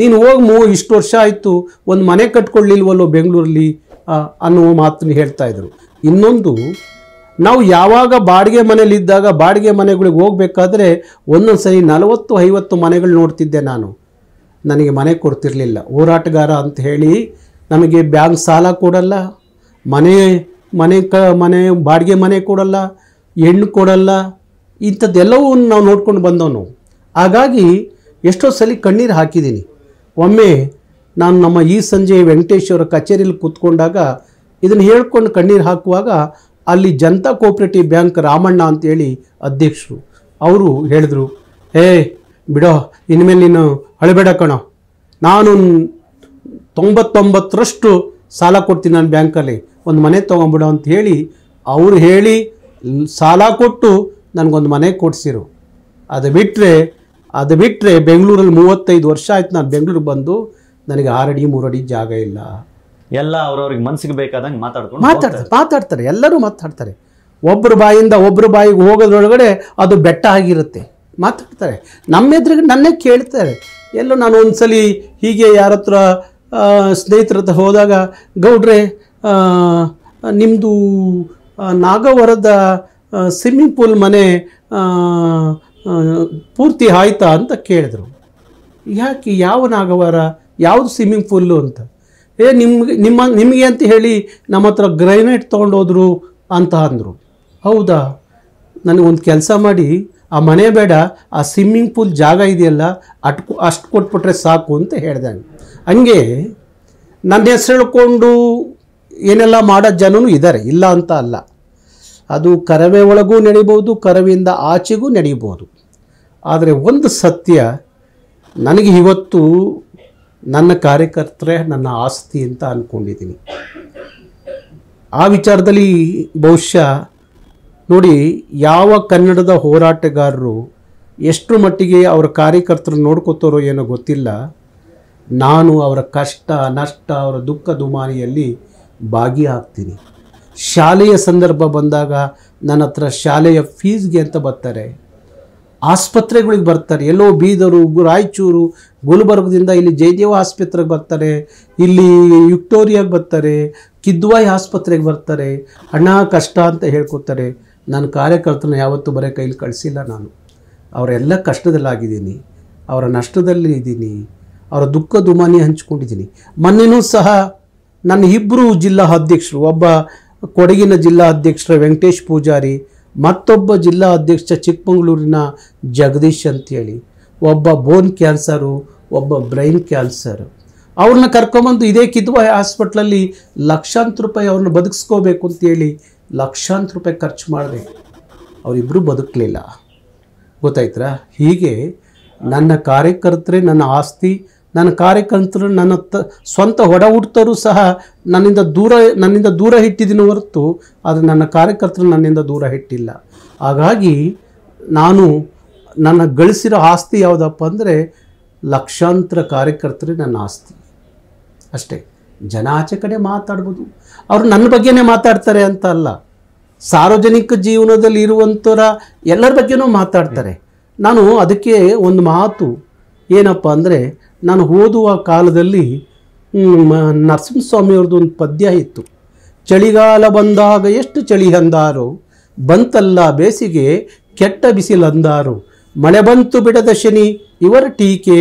ನೀನು ಹೋಗಿ ಮೂ ಇಷ್ಟು ವರ್ಷ ಆಯಿತು ಒಂದು ಮನೆ ಕಟ್ಕೊಳ್ಳಿಲ್ವಲ್ಲೋ ಬೆಂಗಳೂರಲ್ಲಿ ಅನ್ನೋ ಮಾತನ್ನು ಹೇಳ್ತಾ ಇದ್ರು ಇನ್ನೊಂದು ನಾವು ಯಾವಾಗ ಬಾಡಿಗೆ ಮನೇಲಿದ್ದಾಗ ಬಾಡಿಗೆ ಮನೆಗಳಿಗೆ ಹೋಗಬೇಕಾದ್ರೆ ಒಂದೊಂದು ಸರಿ ನಲವತ್ತು ಐವತ್ತು ಮನೆಗಳು ನೋಡ್ತಿದ್ದೆ ನಾನು ನನಗೆ ಮನೆ ಕೊಡ್ತಿರಲಿಲ್ಲ ಹೋರಾಟಗಾರ ಅಂತ ಹೇಳಿ ನಮಗೆ ಬ್ಯಾಂಕ್ ಸಾಲ ಕೊಡಲ್ಲ ಮನೆ ಮನೆ ಕ ಮನೆ ಬಾಡಿಗೆ ಮನೆ ಕೊಡಲ್ಲ ಹೆಣ್ಣು ಕೊಡಲ್ಲ ಇಂಥದ್ದೆಲ್ಲವೂ ನಾವು ನೋಡ್ಕೊಂಡು ಬಂದವನು ಹಾಗಾಗಿ ಎಷ್ಟೋ ಸಲ ಕಣ್ಣೀರು ಹಾಕಿದ್ದೀನಿ ಒಮ್ಮೆ ನಾನು ನಮ್ಮ ಈ ಸಂಜೆ ವೆಂಕಟೇಶ್ವರ ಕಚೇರಿಯಲ್ಲಿ ಕೂತ್ಕೊಂಡಾಗ ಇದನ್ನು ಹೇಳ್ಕೊಂಡು ಕಣ್ಣೀರು ಹಾಕುವಾಗ ಅಲ್ಲಿ ಜನತಾ ಕೋಪರೇಟಿವ್ ಬ್ಯಾಂಕ್ ರಾಮಣ್ಣ ಅಂತೇಳಿ ಅಧ್ಯಕ್ಷರು ಅವರು ಹೇಳಿದರು ಏ ಬಿಡೋ ಇನ್ಮೇಲೆ ನೀನು ಅಳಬೇಡ ಕಣೋ ನಾನು ತೊಂಬತ್ತೊಂಬತ್ತರಷ್ಟು ಸಾಲ ಕೊಡ್ತೀನಿ ನಾನು ಬ್ಯಾಂಕಲ್ಲಿ ಒಂದು ಮನೆ ತೊಗೊಂಬಿಡೋ ಅಂತ ಹೇಳಿ ಅವರು ಹೇಳಿ ಸಾಲ ಕೊಟ್ಟು ನನಗೊಂದು ಮನೆ ಕೊಡಿಸಿರು ಅದು ಬಿಟ್ಟರೆ ಅದು ಬಿಟ್ಟರೆ ಬೆಂಗಳೂರಲ್ಲಿ ಮೂವತ್ತೈದು ವರ್ಷ ಆಯ್ತು ನಾನು ಬೆಂಗಳೂರಿಗೆ ಬಂದು ನನಗೆ ಆರಡಿ ಮೂರಡಿ ಜಾಗ ಇಲ್ಲ ಎಲ್ಲ ಅವ್ರವ್ರಿಗೆ ಮನಸ್ಸಿಗೆ ಬೇಕಾದಂಗೆ ಮಾತಾಡ್ತಾರೆ ಮಾತಾಡ್ತಾರೆ ಮಾತಾಡ್ತಾರೆ ಎಲ್ಲರೂ ಮಾತಾಡ್ತಾರೆ ಒಬ್ಬರು ಬಾಯಿಂದ ಒಬ್ಬರ ಬಾಯಿಗೆ ಹೋಗೋದ್ರೊಳಗಡೆ ಅದು ಬೆಟ್ಟ ಆಗಿರುತ್ತೆ ಮಾತಾಡ್ತಾರೆ ನಮ್ಮ ಎದುರಿಗೆ ನನ್ನೇ ಕೇಳ್ತಾರೆ ಎಲ್ಲೋ ನಾನು ಒಂದು ಸಲ ಹೀಗೆ ಯಾರ ಹತ್ರ ಸ್ನೇಹಿತರ ಹತ್ರ ಹೋದಾಗ ಗೌಡ್ರೆ ನಿಮ್ಮದು ನಾಗವರದ ಸ್ವಿಮ್ಮಿಂಗ್ ಪೂಲ್ ಮನೆ ಪೂರ್ತಿ ಆಯ್ತಾ ಅಂತ ಕೇಳಿದರು ಯಾಕೆ ಯಾವ ನಾಗವರ ಯಾವುದು ಸ್ವಿಮ್ಮಿಂಗ್ ಪೂಲು ಅಂತ ಏ ನಿಮ್ಗೆ ನಿಮ್ಮ ನಿಮಗೆ ಅಂತ ಹೇಳಿ ನಮ್ಮ ಹತ್ರ ಗ್ರೈನೇಟ್ ತೊಗೊಂಡೋದ್ರು ಅಂತ ಅಂದರು ಹೌದಾ ನನಗೊಂದು ಕೆಲಸ ಮಾಡಿ ಆ ಮನೆ ಬೇಡ ಆ ಸ್ವಿಮ್ಮಿಂಗ್ ಪೂಲ್ ಜಾಗ ಇದೆಯಲ್ಲ ಅಟ್ಕೊ ಅಷ್ಟು ಕೊಟ್ಬಿಟ್ರೆ ಸಾಕು ಅಂತ ಹೇಳ್ದೆ ಹಂಗೆ ನನ್ನ ಹೆಸರು ಹೇಳ್ಕೊಂಡು ಏನೆಲ್ಲ ಮಾಡೋ ಜನನೂ ಇದ್ದಾರೆ ಇಲ್ಲ ಅಂತ ಅಲ್ಲ ಅದು ಕರವೇ ಒಳಗೂ ನಡೀಬೋದು ಕರವೆಯಿಂದ ಆಚೆಗೂ ನಡೀಬೋದು ಆದರೆ ಒಂದು ಸತ್ಯ ನನಗೆ ಇವತ್ತು ನನ್ನ ಕಾರ್ಯಕರ್ತರೇ ನನ್ನ ಆಸ್ತಿ ಅಂತ ಅಂದ್ಕೊಂಡಿದ್ದೀನಿ ಆ ವಿಚಾರದಲ್ಲಿ ಬಹುಶಃ ನೋಡಿ ಯಾವ ಕನ್ನಡದ ಹೋರಾಟಗಾರರು ಎಷ್ಟು ಮಟ್ಟಿಗೆ ಅವರ ಕಾರ್ಯಕರ್ತರು ನೋಡ್ಕೋತಾರೋ ಏನೋ ಗೊತ್ತಿಲ್ಲ ನಾನು ಅವರ ಕಷ್ಟ ನಷ್ಟ ಅವರ ದುಃಖ ದುಮಾರಿಯಲ್ಲಿ ಭಾಗಿಯಾಗ್ತೀನಿ ಶಾಲೆಯ ಸಂದರ್ಭ ಬಂದಾಗ ನನ್ನ ಹತ್ರ ಶಾಲೆಯ ಫೀಸ್ಗೆ ಅಂತ ಬರ್ತಾರೆ ಆಸ್ಪತ್ರೆಗಳಿಗೆ ಬರ್ತಾರೆ ಎಲ್ಲೋ ಬೀದರು ರಾಯಚೂರು ಗುಲ್ಬರ್ಗದಿಂದ ಇಲ್ಲಿ ಜಯದೇವ ಆಸ್ಪತ್ರೆಗೆ ಬರ್ತಾರೆ ಇಲ್ಲಿ ವಿಕ್ಟೋರಿಯಾಗೆ ಬರ್ತಾರೆ ಕಿದ್ವಾಯಿ ಆಸ್ಪತ್ರೆಗೆ ಬರ್ತಾರೆ ಹಣ ಕಷ್ಟ ಅಂತ ಹೇಳ್ಕೊತಾರೆ ನನ್ನ ಕಾರ್ಯಕರ್ತನ ಯಾವತ್ತೂ ಬರೋ ಕೈಲಿ ಕಳಿಸಿಲ್ಲ ನಾನು ಅವರೆಲ್ಲ ಕಷ್ಟದಲ್ಲಾಗಿದ್ದೀನಿ ಅವರ ನಷ್ಟದಲ್ಲಿ ಇದ್ದೀನಿ ಅವರ ದುಃಖ ದುಮಾನಿ ಹಂಚ್ಕೊಂಡಿದ್ದೀನಿ ಮೊನ್ನೆನೂ ಸಹ ನನ್ನ ಇಬ್ಬರು ಜಿಲ್ಲಾ ಅಧ್ಯಕ್ಷರು ಒಬ್ಬ ಕೊಡಗಿನ ಜಿಲ್ಲಾ ಅಧ್ಯಕ್ಷರ ವೆಂಕಟೇಶ್ ಪೂಜಾರಿ ಮತ್ತೊಬ್ಬ ಜಿಲ್ಲಾ ಅಧ್ಯಕ್ಷ ಚಿಕ್ಕಮಗಳೂರಿನ ಜಗದೀಶ್ ಅಂತೇಳಿ ಒಬ್ಬ ಬೋನ್ ಕ್ಯಾನ್ಸರು ಒಬ್ಬ ಬ್ರೈನ್ ಕ್ಯಾನ್ಸರ್ ಅವ್ರನ್ನ ಕರ್ಕೊಂಬಂದು ಇದೇ ಕಿದ್ವ ಹಾಸ್ಪಿಟ್ಲಲ್ಲಿ ಲಕ್ಷಾಂತರ ರೂಪಾಯಿ ಅವ್ರನ್ನ ಬದುಕಿಸ್ಕೋಬೇಕು ಅಂತೇಳಿ ಲಕ್ಷಾಂತರ ರೂಪಾಯಿ ಖರ್ಚು ಮಾಡಬೇಕು ಅವರಿಬ್ಬರು ಬದುಕಲಿಲ್ಲ ಗೊತ್ತಾಯ್ತರ ಹೀಗೆ ನನ್ನ ಕಾರ್ಯಕರ್ತರೇ ನನ್ನ ಆಸ್ತಿ ನನ್ನ ಕಾರ್ಯಕರ್ತರು ನನ್ನ ತ ಸ್ವಂತ ಒಡ ಸಹ ನನ್ನಿಂದ ದೂರ ನನ್ನಿಂದ ದೂರ ಇಟ್ಟಿದ್ದೀನಿ ಹೊರತು ಅದು ನನ್ನ ಕಾರ್ಯಕರ್ತರು ನನ್ನಿಂದ ದೂರ ಇಟ್ಟಿಲ್ಲ ಹಾಗಾಗಿ ನಾನು ನನ್ನ ಗಳಿಸಿರೋ ಆಸ್ತಿ ಯಾವುದಪ್ಪ ಅಂದರೆ ಲಕ್ಷಾಂತರ ಕಾರ್ಯಕರ್ತರೇ ನನ್ನ ಆಸ್ತಿ ಅಷ್ಟೇ ಜನ ಆಚೆ ಕಡೆ ಮಾತಾಡ್ಬೋದು ಅವರು ನನ್ನ ಬಗ್ಗೆನೇ ಮಾತಾಡ್ತಾರೆ ಅಂತ ಅಲ್ಲ ಸಾರ್ವಜನಿಕ ಜೀವನದಲ್ಲಿ ಇರುವಂಥರ ಎಲ್ಲರ ಬಗ್ಗೆನೂ ಮಾತಾಡ್ತಾರೆ ನಾನು ಅದಕ್ಕೆ ಒಂದು ಮಾತು ಏನಪ್ಪ ಅಂದರೆ ನಾನು ಓದುವ ಕಾಲದಲ್ಲಿ ನರಸಿಂಹಸ್ವಾಮಿಯವ್ರದ್ದು ಒಂದು ಪದ್ಯ ಇತ್ತು ಚಳಿಗಾಲ ಬಂದಾಗ ಎಷ್ಟು ಚಳಿ ಅಂದಾರು ಬಂತಲ್ಲ ಬೇಸಿಗೆ ಕೆಟ್ಟ ಬಿಸಿಲಂದಾರು ಮಳೆ ಬಂತು ಬಿಡದ ಶನಿ ಇವರ ಟೀಕೆ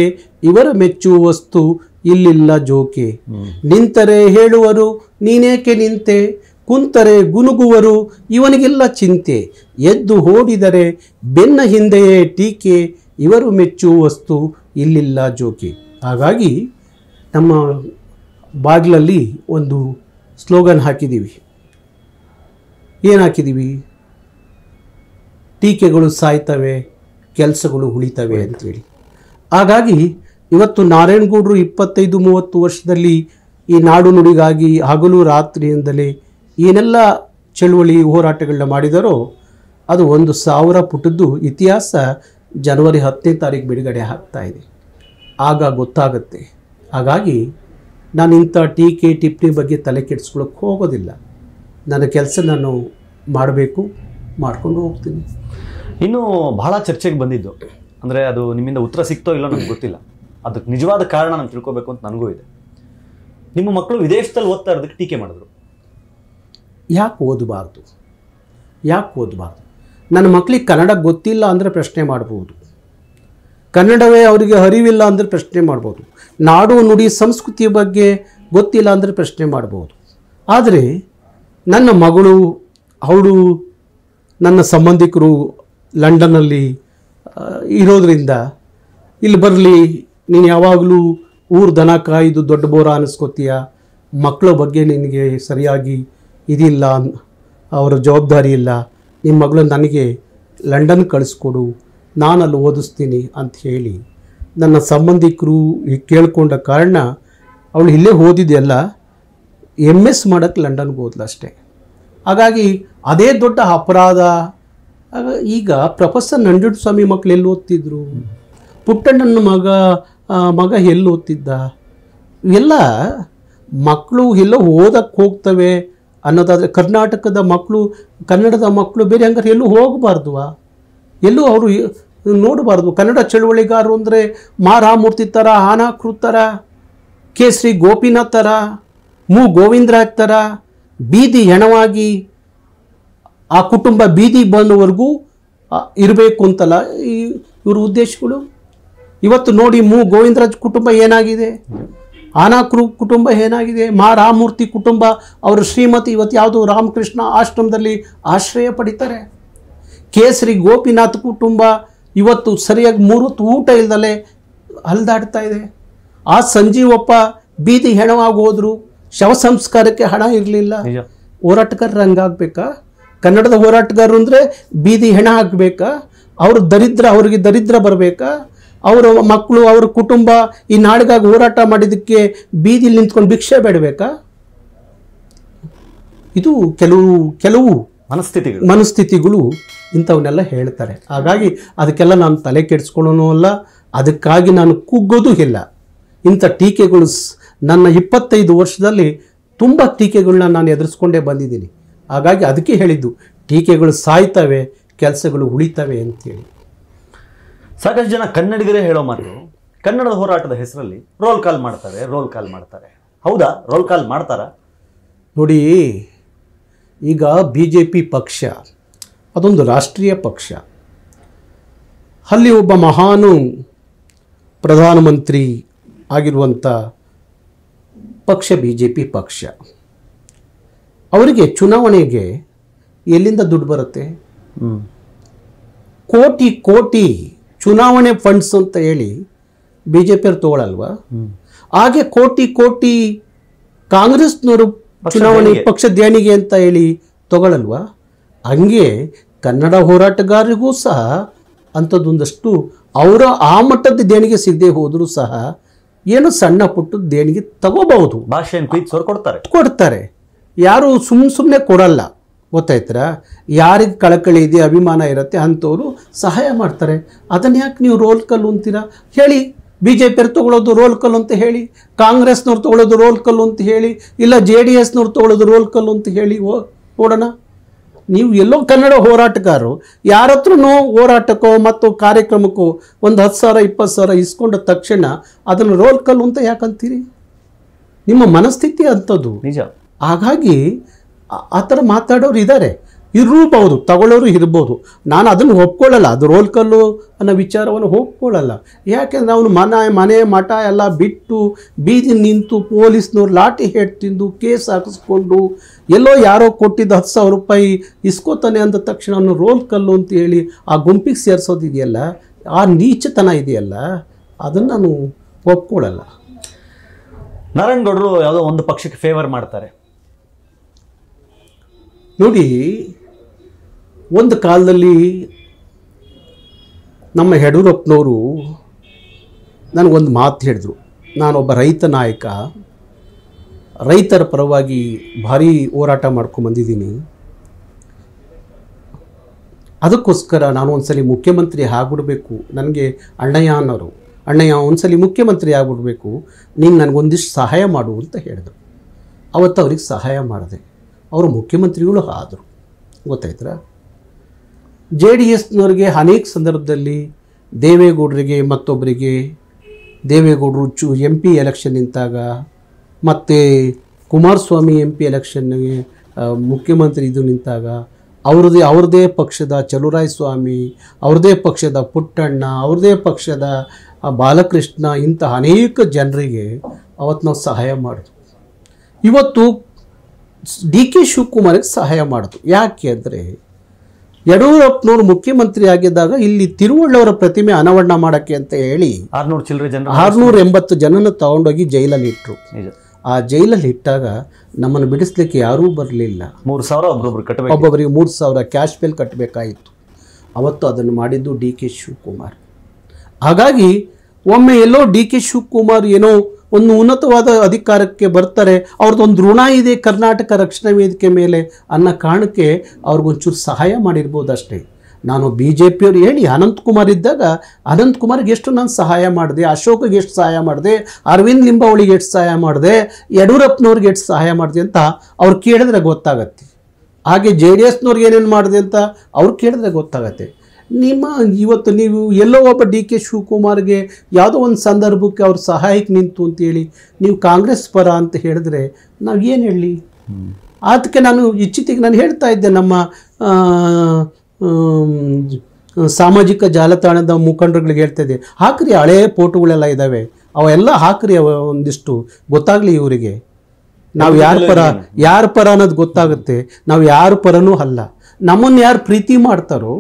ಇವರ ಮೆಚ್ಚುವ ವಸ್ತು ಇಲ್ಲಿಲ್ಲ ಜೋಕೆ ನಿಂತರೆ ಹೇಳುವರು ನೀನೇಕೆ ನಿಂತೆ ಕುಂತರೆ ಗುನುಗುವರು ಇವನಿಗೆಲ್ಲ ಚಿಂತೆ ಎದ್ದು ಓಡಿದರೆ ಬೆನ್ನ ಹಿಂದೆಯೇ ಟೀಕೆ ಇವರು ಮೆಚ್ಚುವ ವಸ್ತು ಇಲ್ಲಿಲ್ಲ ಜೋಕೆ ಹಾಗಾಗಿ ನಮ್ಮ ಬಾಗಿಲಲ್ಲಿ ಒಂದು ಸ್ಲೋಗನ್ ಹಾಕಿದ್ದೀವಿ ಏನು ಹಾಕಿದ್ದೀವಿ ಟೀಕೆಗಳು ಸಾಯ್ತವೆ ಕೆಲಸಗಳು ಉಳಿತವೆ ಅಂತೇಳಿ ಹಾಗಾಗಿ ಇವತ್ತು ನಾರಾಯಣಗೌಡರು ಇಪ್ಪತ್ತೈದು ಮೂವತ್ತು ವರ್ಷದಲ್ಲಿ ಈ ನಾಡು ನುಡಿಗಾಗಿ ಹಗಲು ರಾತ್ರಿಯಿಂದಲೇ ಏನೆಲ್ಲ ಚಳುವಳಿ ಹೋರಾಟಗಳನ್ನ ಮಾಡಿದರೋ ಅದು ಒಂದು ಸಾವಿರ ಪುಟದ್ದು ಇತಿಹಾಸ ಜನವರಿ ಹತ್ತನೇ ತಾರೀಕು ಬಿಡುಗಡೆ ಆಗ್ತಾ ಆಗ ಗೊತ್ತಾಗುತ್ತೆ ಹಾಗಾಗಿ ನಾನು ಇಂಥ ಟೀಕೆ ಟಿಪ್ಪಣಿ ಬಗ್ಗೆ ತಲೆ ಕೆಡಿಸ್ಕೊಳಕ್ಕೆ ಹೋಗೋದಿಲ್ಲ ನನ್ನ ಕೆಲಸ ನಾನು ಮಾಡಬೇಕು ಮಾಡಿಕೊಂಡು ಹೋಗ್ತೀನಿ ಇನ್ನು ಭಾಳ ಚರ್ಚೆಗೆ ಬಂದಿದ್ದು ಅಂದರೆ ಅದು ನಿಮ್ಮಿಂದ ಉತ್ತರ ಸಿಕ್ತೋ ಇಲ್ಲ ನನಗೆ ಗೊತ್ತಿಲ್ಲ ಅದಕ್ಕೆ ನಿಜವಾದ ಕಾರಣ ನಾನು ತಿಳ್ಕೊಬೇಕು ಅಂತ ನನಗೂ ಇದೆ ನಿಮ್ಮ ಮಕ್ಕಳು ವಿದೇಶದಲ್ಲಿ ಓದ್ತಾ ಇರೋದಕ್ಕೆ ಟೀಕೆ ಮಾಡಿದ್ರು ಯಾಕೆ ಓದಬಾರ್ದು ಯಾಕೆ ಓದಬಾರ್ದು ನನ್ನ ಮಕ್ಕಳಿಗೆ ಕನ್ನಡ ಗೊತ್ತಿಲ್ಲ ಅಂದರೆ ಪ್ರಶ್ನೆ ಮಾಡ್ಬೋದು ಕನ್ನಡವೇ ಅವರಿಗೆ ಅರಿವಿಲ್ಲ ಅಂದರೆ ಪ್ರಶ್ನೆ ಮಾಡ್ಬೋದು ನಾಡು ನುಡಿ ಸಂಸ್ಕೃತಿಯ ಬಗ್ಗೆ ಗೊತ್ತಿಲ್ಲ ಅಂದರೆ ಪ್ರಶ್ನೆ ಮಾಡ್ಬೋದು ಆದರೆ ನನ್ನ ಮಗಳು ಅವಳು ನನ್ನ ಸಂಬಂಧಿಕರು ಲಂಡನ್ನಲ್ಲಿ ಇರೋದರಿಂದ ಇಲ್ಲಿ ಬರಲಿ ನೀನು ಯಾವಾಗಲೂ ಊರು ದನ ಕಾಯ್ದು ದೊಡ್ಡ ಬೋರ ಅನ್ನಿಸ್ಕೋತೀಯ ಮಕ್ಕಳ ಬಗ್ಗೆ ನಿನಗೆ ಸರಿಯಾಗಿ ಇದಿಲ್ಲ ಅವರ ಜವಾಬ್ದಾರಿ ಇಲ್ಲ ನಿಮ್ಮ ಮಗಳು ನನಗೆ ಲಂಡನ್ ಕಳಿಸ್ಕೊಡು ನಾನಲ್ಲಿ ಓದಿಸ್ತೀನಿ ಅಂತ ಹೇಳಿ ನನ್ನ ಸಂಬಂಧಿಕರು ಕೇಳ್ಕೊಂಡ ಕಾರಣ ಅವಳು ಇಲ್ಲೇ ಓದಿದೆಯಲ್ಲ ಎಮ್ ಎಸ್ ಮಾಡೋಕ್ಕೆ ಲಂಡನ್ಗೆ ಹೋದ್ಲು ಅಷ್ಟೇ ಹಾಗಾಗಿ ಅದೇ ದೊಡ್ಡ ಅಪರಾಧ ಈಗ ಪ್ರೊಫೆಸರ್ ನಂಜುಡ್ ಸ್ವಾಮಿ ಮಕ್ಕಳು ಎಲ್ಲಿ ಓದ್ತಿದ್ರು ಪುಟ್ಟಣ್ಣನ ಮಗ ಮಗ ಎಲ್ಲಿ ಓದ್ತಿದ್ದ ಎಲ್ಲ ಮಕ್ಕಳು ಎಲ್ಲ ಓದಕ್ಕೆ ಹೋಗ್ತವೆ ಅನ್ನೋದಾದರೆ ಕರ್ನಾಟಕದ ಮಕ್ಕಳು ಕನ್ನಡದ ಮಕ್ಕಳು ಬೇರೆ ಹಂಗಾರೆ ಎಲ್ಲೂ ಹೋಗಬಾರ್ದು ಎಲ್ಲೂ ಅವರು ನೋಡಬಾರ್ದು ಕನ್ನಡ ಚಳುವಳಿಗಾರರು ಅಂದರೆ ಮಾರಾಮೂರ್ತಿ ಥರ ಹಾನಾಕೃತ್ ಥರ ಕೇಸರಿ ಗೋಪಿನಾಥ್ ಥರ ಮೂ ಗೋವಿಂದರಾಜ್ ಥರ ಬೀದಿ ಹೆಣವಾಗಿ ಆ ಕುಟುಂಬ ಬೀದಿ ಬಂದವರೆಗೂ ಇರಬೇಕು ಅಂತಲ್ಲ ಈ ಇವ್ರ ಉದ್ದೇಶಗಳು ಇವತ್ತು ನೋಡಿ ಮೂ ಗೋವಿಂದರಾಜ್ ಕುಟುಂಬ ಏನಾಗಿದೆ ಆನಾಕ್ರು ಕುಟುಂಬ ಏನಾಗಿದೆ ಮಾ ರಾಮೂರ್ತಿ ಕುಟುಂಬ ಅವರು ಶ್ರೀಮತಿ ಇವತ್ತು ಯಾವುದು ರಾಮಕೃಷ್ಣ ಆಶ್ರಮದಲ್ಲಿ ಆಶ್ರಯ ಪಡಿತಾರೆ ಕೇಸರಿ ಗೋಪಿನಾಥ್ ಕುಟುಂಬ ಇವತ್ತು ಸರಿಯಾಗಿ ಮೂರು ಊಟ ಇಲ್ದಲೆ ಹಲ್ದಾಡ್ತಾ ಇದೆ ಆ ಸಂಜೀವಪ್ಪ ಬೀದಿ ಹೆಣವಾಗಿ ಹೋದ್ರು ಶವ ಸಂಸ್ಕಾರಕ್ಕೆ ಹಣ ಇರಲಿಲ್ಲ ಹೋರಾಟಗಾರರು ಹಂಗಾಗಬೇಕಾ ಕನ್ನಡದ ಹೋರಾಟಗಾರರು ಅಂದರೆ ಬೀದಿ ಹೆಣ ಹಾಕಬೇಕಾ ಅವರು ದರಿದ್ರ ಅವರಿಗೆ ದರಿದ್ರ ಬರಬೇಕಾ ಅವರ ಮಕ್ಕಳು ಅವ್ರ ಕುಟುಂಬ ಈ ನಾಡಿಗಾಗಿ ಹೋರಾಟ ಮಾಡಿದ್ದಕ್ಕೆ ಬೀದಿಲಿ ನಿಂತ್ಕೊಂಡು ಭಿಕ್ಷೆ ಬೇಡಬೇಕಾ ಇದು ಕೆಲವು ಕೆಲವು ಮನಸ್ಥಿತಿಗಳು ಮನಸ್ಥಿತಿಗಳು ಇಂಥವನ್ನೆಲ್ಲ ಹೇಳ್ತಾರೆ ಹಾಗಾಗಿ ಅದಕ್ಕೆಲ್ಲ ನಾನು ತಲೆ ಕೆಡಿಸ್ಕೊಳ್ಳೋನೂ ಅಲ್ಲ ಅದಕ್ಕಾಗಿ ನಾನು ಕುಗ್ಗೋದು ಇಲ್ಲ ಇಂಥ ಟೀಕೆಗಳು ನನ್ನ ಇಪ್ಪತ್ತೈದು ವರ್ಷದಲ್ಲಿ ತುಂಬ ಟೀಕೆಗಳನ್ನ ನಾನು ಎದುರಿಸ್ಕೊಂಡೇ ಬಂದಿದ್ದೀನಿ ಹಾಗಾಗಿ ಅದಕ್ಕೆ ಹೇಳಿದ್ದು ಟೀಕೆಗಳು ಸಾಯ್ತವೆ ಕೆಲಸಗಳು ಉಳಿತವೆ ಅಂತೇಳಿ ಸಾಕಷ್ಟು ಜನ ಕನ್ನಡಿಗರೇ ಹೇಳೋ ಮಾತು ಕನ್ನಡದ ಹೋರಾಟದ ಹೆಸರಲ್ಲಿ ರೋಲ್ ಕಾಲ್ ಮಾಡ್ತಾರೆ ರೋಲ್ ಕಾಲ್ ಮಾಡ್ತಾರೆ ಹೌದಾ ರೋಲ್ ಕಾಲ್ ಮಾಡ್ತಾರಾ ನೋಡಿ ಈಗ ಬಿ ಜೆ ಪಿ ಪಕ್ಷ ಅದೊಂದು ರಾಷ್ಟ್ರೀಯ ಪಕ್ಷ ಅಲ್ಲಿ ಒಬ್ಬ ಮಹಾನು ಪ್ರಧಾನಮಂತ್ರಿ ಆಗಿರುವಂಥ ಪಕ್ಷ ಬಿ ಜೆ ಪಿ ಪಕ್ಷ ಅವರಿಗೆ ಚುನಾವಣೆಗೆ ಎಲ್ಲಿಂದ ದುಡ್ಡು ಬರುತ್ತೆ ಕೋಟಿ ಕೋಟಿ ಚುನಾವಣೆ ಫಂಡ್ಸ್ ಅಂತ ಹೇಳಿ ಬಿ ಜೆ ಪಿಯವ್ರು ತೊಗೊಳಲ್ವಾ ಹಾಗೆ ಕೋಟಿ ಕೋಟಿ ಕಾಂಗ್ರೆಸ್ನವರು ಚುನಾವಣೆ ಪಕ್ಷ ದೇಣಿಗೆ ಅಂತ ಹೇಳಿ ತಗೊಳ್ಳಲ್ವಾ ಹಂಗೆ ಕನ್ನಡ ಹೋರಾಟಗಾರರಿಗೂ ಸಹ ಅಂಥದ್ದೊಂದಷ್ಟು ಅವರ ಆ ಮಟ್ಟದ ದೇಣಿಗೆ ಸಿಗದೆ ಹೋದರೂ ಸಹ ಏನು ಸಣ್ಣ ಪುಟ್ಟ ದೇಣಿಗೆ ತಗೋಬಹುದು ಭಾಷೆ ಕೊಡ್ತಾರೆ ಕೊಡ್ತಾರೆ ಯಾರು ಸುಮ್ ಸುಮ್ಮನೆ ಕೊಡಲ್ಲ ಗೊತ್ತಾಯ್ತರ ಯಾರಿಗೆ ಕಳಕಳಿ ಇದೆ ಅಭಿಮಾನ ಇರುತ್ತೆ ಅಂಥವ್ರು ಸಹಾಯ ಮಾಡ್ತಾರೆ ಅದನ್ನು ಯಾಕೆ ನೀವು ರೋಲ್ ಕಲ್ಲು ಅಂತೀರಾ ಹೇಳಿ ಬಿ ಜೆ ಪಿಯರು ತಗೊಳ್ಳೋದು ರೋಲ್ ಕಲ್ಲು ಅಂತ ಹೇಳಿ ಕಾಂಗ್ರೆಸ್ನವ್ರು ತಗೊಳ್ಳೋದು ರೋಲ್ ಕಲ್ಲು ಅಂತ ಹೇಳಿ ಇಲ್ಲ ಜೆ ಡಿ ಎಸ್ನವ್ರು ತಗೊಳ್ಳೋದು ರೋಲ್ ಕಲ್ಲು ಅಂತ ಹೇಳಿ ಓ ನೋಡೋಣ ನೀವು ಎಲ್ಲೋ ಕನ್ನಡ ಹೋರಾಟಗಾರರು ಯಾರತ್ರೂ ಹೋರಾಟಕ್ಕೋ ಮತ್ತು ಕಾರ್ಯಕ್ರಮಕ್ಕೋ ಒಂದು ಹತ್ತು ಸಾವಿರ ಇಪ್ಪತ್ತು ಸಾವಿರ ಇಸ್ಕೊಂಡ ತಕ್ಷಣ ಅದನ್ನು ರೋಲ್ ಕಲ್ಲು ಅಂತ ಯಾಕಂತೀರಿ ನಿಮ್ಮ ಮನಸ್ಥಿತಿ ಅಂಥದ್ದು ನಿಜ ಹಾಗಾಗಿ ಆ ಥರ ಮಾತಾಡೋರು ಇದ್ದಾರೆ ಇರಬಹುದು ತಗೊಳ್ಳೋರು ಇರ್ಬೋದು ನಾನು ಅದನ್ನು ಒಪ್ಕೊಳ್ಳಲ್ಲ ಅದು ರೋಲ್ ಕಲ್ಲು ಅನ್ನೋ ವಿಚಾರವನ್ನು ಒಪ್ಕೊಳ್ಳಲ್ಲ ಯಾಕೆಂದರೆ ಅವನು ಮನೆ ಮನೆ ಮಠ ಎಲ್ಲ ಬಿಟ್ಟು ಬೀದಿ ನಿಂತು ಪೊಲೀಸ್ನವ್ರು ಲಾಠಿ ಹೇಳಿ ತಿಂದು ಕೇಸ್ ಹಾಕಿಸ್ಕೊಂಡು ಎಲ್ಲೋ ಯಾರೋ ಕೊಟ್ಟಿದ್ದ ಹತ್ತು ಸಾವಿರ ರೂಪಾಯಿ ಇಸ್ಕೋತಾನೆ ಅಂದ ತಕ್ಷಣ ಅವನು ರೋಲ್ ಕಲ್ಲು ಅಂತ ಹೇಳಿ ಆ ಗುಂಪಿಗೆ ಸೇರಿಸೋದಿದೆಯಲ್ಲ ಆ ನೀಚತನ ಇದೆಯಲ್ಲ ಅದನ್ನು ನಾನು ಒಪ್ಕೊಳ್ಳಲ್ಲ ನಾರಾಯಣಗೌಡರು ಯಾವುದೋ ಒಂದು ಪಕ್ಷಕ್ಕೆ ಫೇವರ್ ಮಾಡ್ತಾರೆ ನೋಡಿ ಒಂದು ಕಾಲದಲ್ಲಿ ನಮ್ಮ ಯಡಿಯೂರಪ್ಪನವರು ನನಗೊಂದು ಮಾತು ಹೇಳಿದರು ನಾನೊಬ್ಬ ರೈತ ನಾಯಕ ರೈತರ ಪರವಾಗಿ ಭಾರಿ ಹೋರಾಟ ಬಂದಿದ್ದೀನಿ ಅದಕ್ಕೋಸ್ಕರ ನಾನು ಒಂದ್ಸಲಿ ಮುಖ್ಯಮಂತ್ರಿ ಆಗ್ಬಿಡಬೇಕು ನನಗೆ ಅಣ್ಣಯ್ಯ ಅನ್ನೋರು ಅಣ್ಣಯ್ಯ ಒಂದ್ಸಲಿ ಮುಖ್ಯಮಂತ್ರಿ ಆಗ್ಬಿಡ್ಬೇಕು ನೀನು ನನಗೊಂದಿಷ್ಟು ಸಹಾಯ ಮಾಡು ಅಂತ ಹೇಳಿದರು ಅವತ್ತು ಅವ್ರಿಗೆ ಸಹಾಯ ಮಾಡಿದೆ ಅವರು ಮುಖ್ಯಮಂತ್ರಿಗಳು ಆದರು ಗೊತ್ತಾಯ್ತಾ ಜೆ ಡಿ ಎಸ್ನವರಿಗೆ ಅನೇಕ ಸಂದರ್ಭದಲ್ಲಿ ದೇವೇಗೌಡರಿಗೆ ಮತ್ತೊಬ್ಬರಿಗೆ ದೇವೇಗೌಡರು ಚು ಎಂ ಪಿ ಎಲೆಕ್ಷನ್ ನಿಂತಾಗ ಮತ್ತು ಕುಮಾರಸ್ವಾಮಿ ಎಂ ಪಿ ಎಲೆಕ್ಷನ್ಗೆ ಮುಖ್ಯಮಂತ್ರಿ ಇದು ನಿಂತಾಗ ಅವ್ರದ್ದೇ ಅವ್ರದ್ದೇ ಪಕ್ಷದ ಸ್ವಾಮಿ ಅವ್ರದೇ ಪಕ್ಷದ ಪುಟ್ಟಣ್ಣ ಅವ್ರದೇ ಪಕ್ಷದ ಬಾಲಕೃಷ್ಣ ಇಂಥ ಅನೇಕ ಜನರಿಗೆ ಅವತ್ತು ನಾವು ಸಹಾಯ ಮಾಡಿದ್ವಿ ಇವತ್ತು ಡಿ ಕೆ ಶಿವಕುಮಾರಿಗೆ ಸಹಾಯ ಮಾಡಿದ್ವು ಯಾಕೆ ಅಂದರೆ ಯಡಿಯೂರಪ್ಪನವರು ಮುಖ್ಯಮಂತ್ರಿ ಆಗಿದ್ದಾಗ ಇಲ್ಲಿ ತಿರುವಳ್ಳವರ ಪ್ರತಿಮೆ ಅನಾವರಣ ಮಾಡಕ್ಕೆ ಅಂತ ಹೇಳಿ ಆರ್ನೂರ ಎಂಬತ್ತು ಜನನ ತಗೊಂಡೋಗಿ ಜೈಲಲ್ಲಿ ಇಟ್ಟರು ಆ ಜೈಲಲ್ಲಿ ಇಟ್ಟಾಗ ನಮ್ಮನ್ನು ಬಿಡಿಸ್ಲಿಕ್ಕೆ ಯಾರೂ ಬರಲಿಲ್ಲ ಮೂರು ಸಾವಿರ ಒಬ್ಬೊಬ್ರು ಒಬ್ಬೊಬ್ಬರಿಗೆ ಮೂರು ಸಾವಿರ ಕ್ಯಾಶ್ ಮೇಲೆ ಕಟ್ಟಬೇಕಾಯಿತು ಅವತ್ತು ಅದನ್ನು ಮಾಡಿದ್ದು ಡಿ ಕೆ ಶಿವಕುಮಾರ್ ಹಾಗಾಗಿ ಒಮ್ಮೆ ಎಲ್ಲೋ ಡಿ ಕೆ ಶಿವಕುಮಾರ್ ಏನೋ ಒಂದು ಉನ್ನತವಾದ ಅಧಿಕಾರಕ್ಕೆ ಬರ್ತಾರೆ ಒಂದು ಋಣ ಇದೆ ಕರ್ನಾಟಕ ರಕ್ಷಣಾ ವೇದಿಕೆ ಮೇಲೆ ಅನ್ನೋ ಕಾರಣಕ್ಕೆ ಅವ್ರಿಗೊಂಚೂರು ಸಹಾಯ ಮಾಡಿರ್ಬೋದು ಅಷ್ಟೇ ನಾನು ಬಿ ಜೆ ಪಿಯವ್ರು ಹೇಳಿ ಅನಂತಕುಮಾರ್ ಇದ್ದಾಗ ಅನಂತಕುಮಾರ್ಗೆ ಎಷ್ಟು ನಾನು ಸಹಾಯ ಮಾಡಿದೆ ಅಶೋಕ್ಗೆ ಎಷ್ಟು ಸಹಾಯ ಮಾಡಿದೆ ಅರವಿಂದ್ ಲಿಂಬಾವಳಿಗೆ ಎಷ್ಟು ಸಹಾಯ ಮಾಡಿದೆ ಯಡಿಯೂರಪ್ಪನವ್ರಿಗೆ ಎಷ್ಟು ಸಹಾಯ ಮಾಡಿದೆ ಅಂತ ಅವ್ರು ಕೇಳಿದ್ರೆ ಗೊತ್ತಾಗತ್ತೆ ಹಾಗೆ ಜೆ ಡಿ ಎಸ್ನವ್ರಿಗೆ ಏನೇನು ಮಾಡಿದೆ ಅಂತ ಅವ್ರು ಕೇಳಿದ್ರೆ ಗೊತ್ತಾಗತ್ತೆ ನಿಮ್ಮ ಇವತ್ತು ನೀವು ಎಲ್ಲೋ ಒಬ್ಬ ಡಿ ಕೆ ಶಿವಕುಮಾರ್ಗೆ ಯಾವುದೋ ಒಂದು ಸಂದರ್ಭಕ್ಕೆ ಅವ್ರ ಸಹಾಯಕ್ಕೆ ನಿಂತು ಅಂತೇಳಿ ನೀವು ಕಾಂಗ್ರೆಸ್ ಪರ ಅಂತ ಹೇಳಿದ್ರೆ ನಾವು ಏನು ಹೇಳಲಿ ಅದಕ್ಕೆ ನಾನು ಇಚ್ಛಿತಿಗೆ ನಾನು ಹೇಳ್ತಾ ಇದ್ದೆ ನಮ್ಮ ಸಾಮಾಜಿಕ ಜಾಲತಾಣದ ಮುಖಂಡರುಗಳಿಗೆ ಹೇಳ್ತಾ ಇದ್ದೆ ಹಾಕ್ರಿ ಹಳೇ ಫೋಟೋಗಳೆಲ್ಲ ಇದ್ದಾವೆ ಅವೆಲ್ಲ ಹಾಕ್ರಿ ಅವ ಒಂದಿಷ್ಟು ಗೊತ್ತಾಗಲಿ ಇವರಿಗೆ ನಾವು ಯಾರ ಪರ ಯಾರ ಪರ ಅನ್ನೋದು ಗೊತ್ತಾಗುತ್ತೆ ನಾವು ಯಾರ ಪರನೂ ಅಲ್ಲ ನಮ್ಮನ್ನು ಯಾರು ಪ್ರೀತಿ ಮಾಡ್ತಾರೋ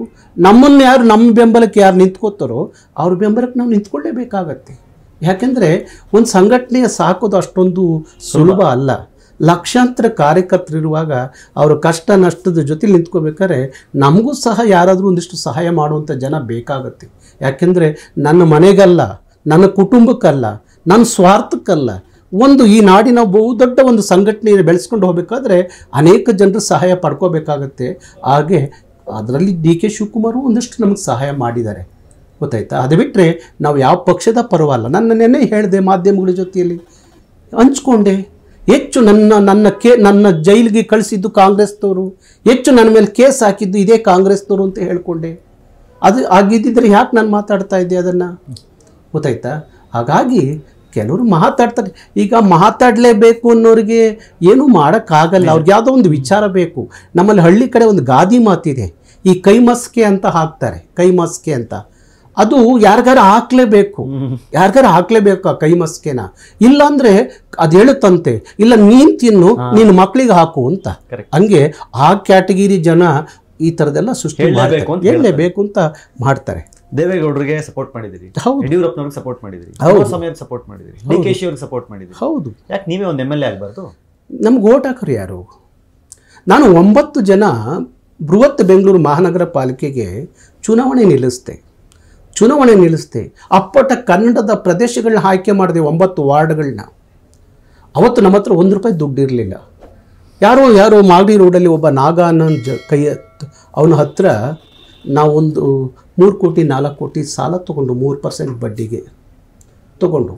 ನಮ್ಮನ್ನು ಯಾರು ನಮ್ಮ ಬೆಂಬಲಕ್ಕೆ ಯಾರು ನಿಂತ್ಕೋತಾರೋ ಅವ್ರ ಬೆಂಬಲಕ್ಕೆ ನಾವು ನಿಂತ್ಕೊಳ್ಳೇಬೇಕಾಗತ್ತೆ ಯಾಕೆಂದರೆ ಒಂದು ಸಂಘಟನೆಯ ಸಾಕೋದು ಅಷ್ಟೊಂದು ಸುಲಭ ಅಲ್ಲ ಲಕ್ಷಾಂತರ ಕಾರ್ಯಕರ್ತರಿರುವಾಗ ಅವರ ಕಷ್ಟ ನಷ್ಟದ ಜೊತೆ ನಿಂತ್ಕೋಬೇಕಾದ್ರೆ ನಮಗೂ ಸಹ ಯಾರಾದರೂ ಒಂದಿಷ್ಟು ಸಹಾಯ ಮಾಡುವಂಥ ಜನ ಬೇಕಾಗತ್ತೆ ಯಾಕೆಂದರೆ ನನ್ನ ಮನೆಗಲ್ಲ ನನ್ನ ಕುಟುಂಬಕ್ಕಲ್ಲ ನನ್ನ ಸ್ವಾರ್ಥಕ್ಕಲ್ಲ ಒಂದು ಈ ನಾಡಿನ ಬಹುದೊಡ್ಡ ಒಂದು ಸಂಘಟನೆಯನ್ನು ಬೆಳೆಸ್ಕೊಂಡು ಹೋಗಬೇಕಾದ್ರೆ ಅನೇಕ ಜನರು ಸಹಾಯ ಪಡ್ಕೋಬೇಕಾಗತ್ತೆ ಹಾಗೆ ಅದರಲ್ಲಿ ಡಿ ಕೆ ಶಿವಕುಮಾರು ಒಂದಷ್ಟು ನಮಗೆ ಸಹಾಯ ಮಾಡಿದ್ದಾರೆ ಗೊತ್ತಾಯ್ತಾ ಅದು ಬಿಟ್ಟರೆ ನಾವು ಯಾವ ಪಕ್ಷದ ಪರವಲ್ಲ ನನ್ನ ನೆನೆ ಹೇಳಿದೆ ಮಾಧ್ಯಮಗಳ ಜೊತೆಯಲ್ಲಿ ಹಂಚ್ಕೊಂಡೆ ಹೆಚ್ಚು ನನ್ನ ನನ್ನ ಕೇ ನನ್ನ ಜೈಲಿಗೆ ಕಳಿಸಿದ್ದು ಕಾಂಗ್ರೆಸ್ನವರು ಹೆಚ್ಚು ನನ್ನ ಮೇಲೆ ಕೇಸ್ ಹಾಕಿದ್ದು ಇದೇ ಕಾಂಗ್ರೆಸ್ನವರು ಅಂತ ಹೇಳ್ಕೊಂಡೆ ಅದು ಆಗಿದ್ದಿದ್ರೆ ಯಾಕೆ ನಾನು ಮಾತಾಡ್ತಾ ಇದ್ದೆ ಅದನ್ನು ಗೊತ್ತಾಯ್ತಾ ಹಾಗಾಗಿ ಕೆಲವರು ಮಾತಾಡ್ತಾರೆ ಈಗ ಮಾತಾಡಲೇಬೇಕು ಅನ್ನೋರಿಗೆ ಏನೂ ಮಾಡೋಕ್ಕಾಗಲ್ಲ ಅವ್ರಿಗೆ ಯಾವುದೋ ಒಂದು ವಿಚಾರ ಬೇಕು ನಮ್ಮಲ್ಲಿ ಹಳ್ಳಿ ಕಡೆ ಒಂದು ಗಾದಿ ಮಾತಿದೆ ಈ ಕೈಮಸ್ಕೆ ಅಂತ ಹಾಕ್ತಾರೆ ಕೈಮಸ್ಕೆ ಅಂತ ಅದು ಯಾರಿಗಾರ ಹಾಕ್ಲೇಬೇಕು ಯಾರಿಗಾರ ಹಾಕ್ಲೇಬೇಕು ಆ ಕೈಮಸ್ಕೆನ ಇಲ್ಲಾಂದರೆ ಅದು ಹೇಳುತ್ತಂತೆ ಇಲ್ಲ ನೀನು ತಿನ್ನು ನಿನ್ನ ಮಕ್ಕಳಿಗೆ ಹಾಕು ಅಂತ ಹಂಗೆ ಆ ಕ್ಯಾಟಗಿರಿ ಜನ ಈ ಥರದೆಲ್ಲ ಸೃಷ್ಟಿ ಮಾಡಬೇಕು ಅಂತ ಮಾಡ್ತಾರೆ ದೇವೇಗೌಡರಿಗೆ ಸಪೋರ್ಟ್ ಮಾಡಿದಿರಿ ಯಡಿಯೂರಪ್ಪನವ್ರಿಗೆ ಸಪೋರ್ಟ್ ಮಾಡಿದಿರಿ ಸಮಯದ ಸಪೋರ್ಟ್ ಮಾಡಿದಿರಿ ಡಿ ಕೆ ಶಿ ಅವ್ರಿಗೆ ಸಪೋರ್ಟ್ ಮಾಡಿದಿರಿ ಹೌದು ಯಾಕೆ ನೀವೇ ಒಂದು ಎಮ್ ಎಲ್ ಎ ಆಗಬಾರ್ದು ನಮ್ಗೆ ಓಟ್ ಹಾಕೋರು ಯಾರು ನಾನು ಒಂಬತ್ತು ಜನ ಬೃಹತ್ ಬೆಂಗಳೂರು ಮಹಾನಗರ ಪಾಲಿಕೆಗೆ ಚುನಾವಣೆ ನಿಲ್ಲಿಸ್ದೆ ಚುನಾವಣೆ ನಿಲ್ಲಿಸ್ದೆ ಅಪ್ಪಟ ಕನ್ನಡದ ಪ್ರದೇಶಗಳನ್ನ ಆಯ್ಕೆ ಮಾಡಿದೆ ಒಂಬತ್ತು ವಾರ್ಡ್ಗಳನ್ನ ಅವತ್ತು ನಮ್ಮ ಹತ್ರ ಒಂದು ರೂಪಾಯಿ ದುಡ್ಡಿರಲಿಲ್ಲ ಯಾರೋ ಯಾರೋ ಮಾಗಡಿ ರೋಡಲ್ಲಿ ಒಬ್ಬ ನಾಗ ಜ ಕೈಯ ಅವನ ಹತ್ರ ನಾವೊಂದು ಮೂರು ಕೋಟಿ ನಾಲ್ಕು ಕೋಟಿ ಸಾಲ ತೊಗೊಂಡು ಮೂರು ಪರ್ಸೆಂಟ್ ಬಡ್ಡಿಗೆ ತೊಗೊಂಡು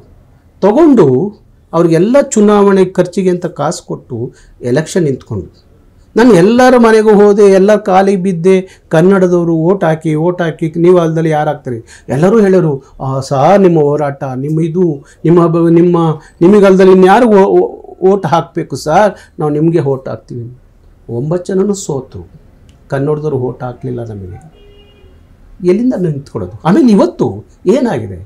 ತಗೊಂಡು ಅವ್ರಿಗೆಲ್ಲ ಚುನಾವಣೆ ಖರ್ಚಿಗೆ ಅಂತ ಕಾಸು ಕೊಟ್ಟು ಎಲೆಕ್ಷನ್ ನಿಂತ್ಕೊಂಡು ನಾನು ಎಲ್ಲರ ಮನೆಗೂ ಹೋದೆ ಎಲ್ಲ ಕಾಲಿಗೆ ಬಿದ್ದೆ ಕನ್ನಡದವರು ಓಟ್ ಹಾಕಿ ಓಟ್ ಹಾಕಿ ನೀವು ಅಲ್ದಲ್ಲಿ ಯಾರು ಹಾಕ್ತೀರಿ ಎಲ್ಲರೂ ಹೇಳೋರು ಸಹ ನಿಮ್ಮ ಹೋರಾಟ ನಿಮ್ಮ ಇದು ನಿಮ್ಮ ನಿಮ್ಮ ನಿಮಗಲ್ದಲ್ಲಿ ಇನ್ಯಾರು ಓಟ್ ಹಾಕಬೇಕು ಸರ್ ನಾವು ನಿಮಗೆ ಓಟ್ ಹಾಕ್ತೀವಿ ಒಂಬತ್ತು ಜನನೂ ಸೋತು ಕನ್ನಡದವ್ರು ಓಟ್ ಹಾಕಲಿಲ್ಲ ನಮಗೆ ಎಲ್ಲಿಂದ ನಿಂತ್ಕೊಳ್ಳೋದು ಆಮೇಲೆ ಇವತ್ತು ಏನಾಗಿದೆ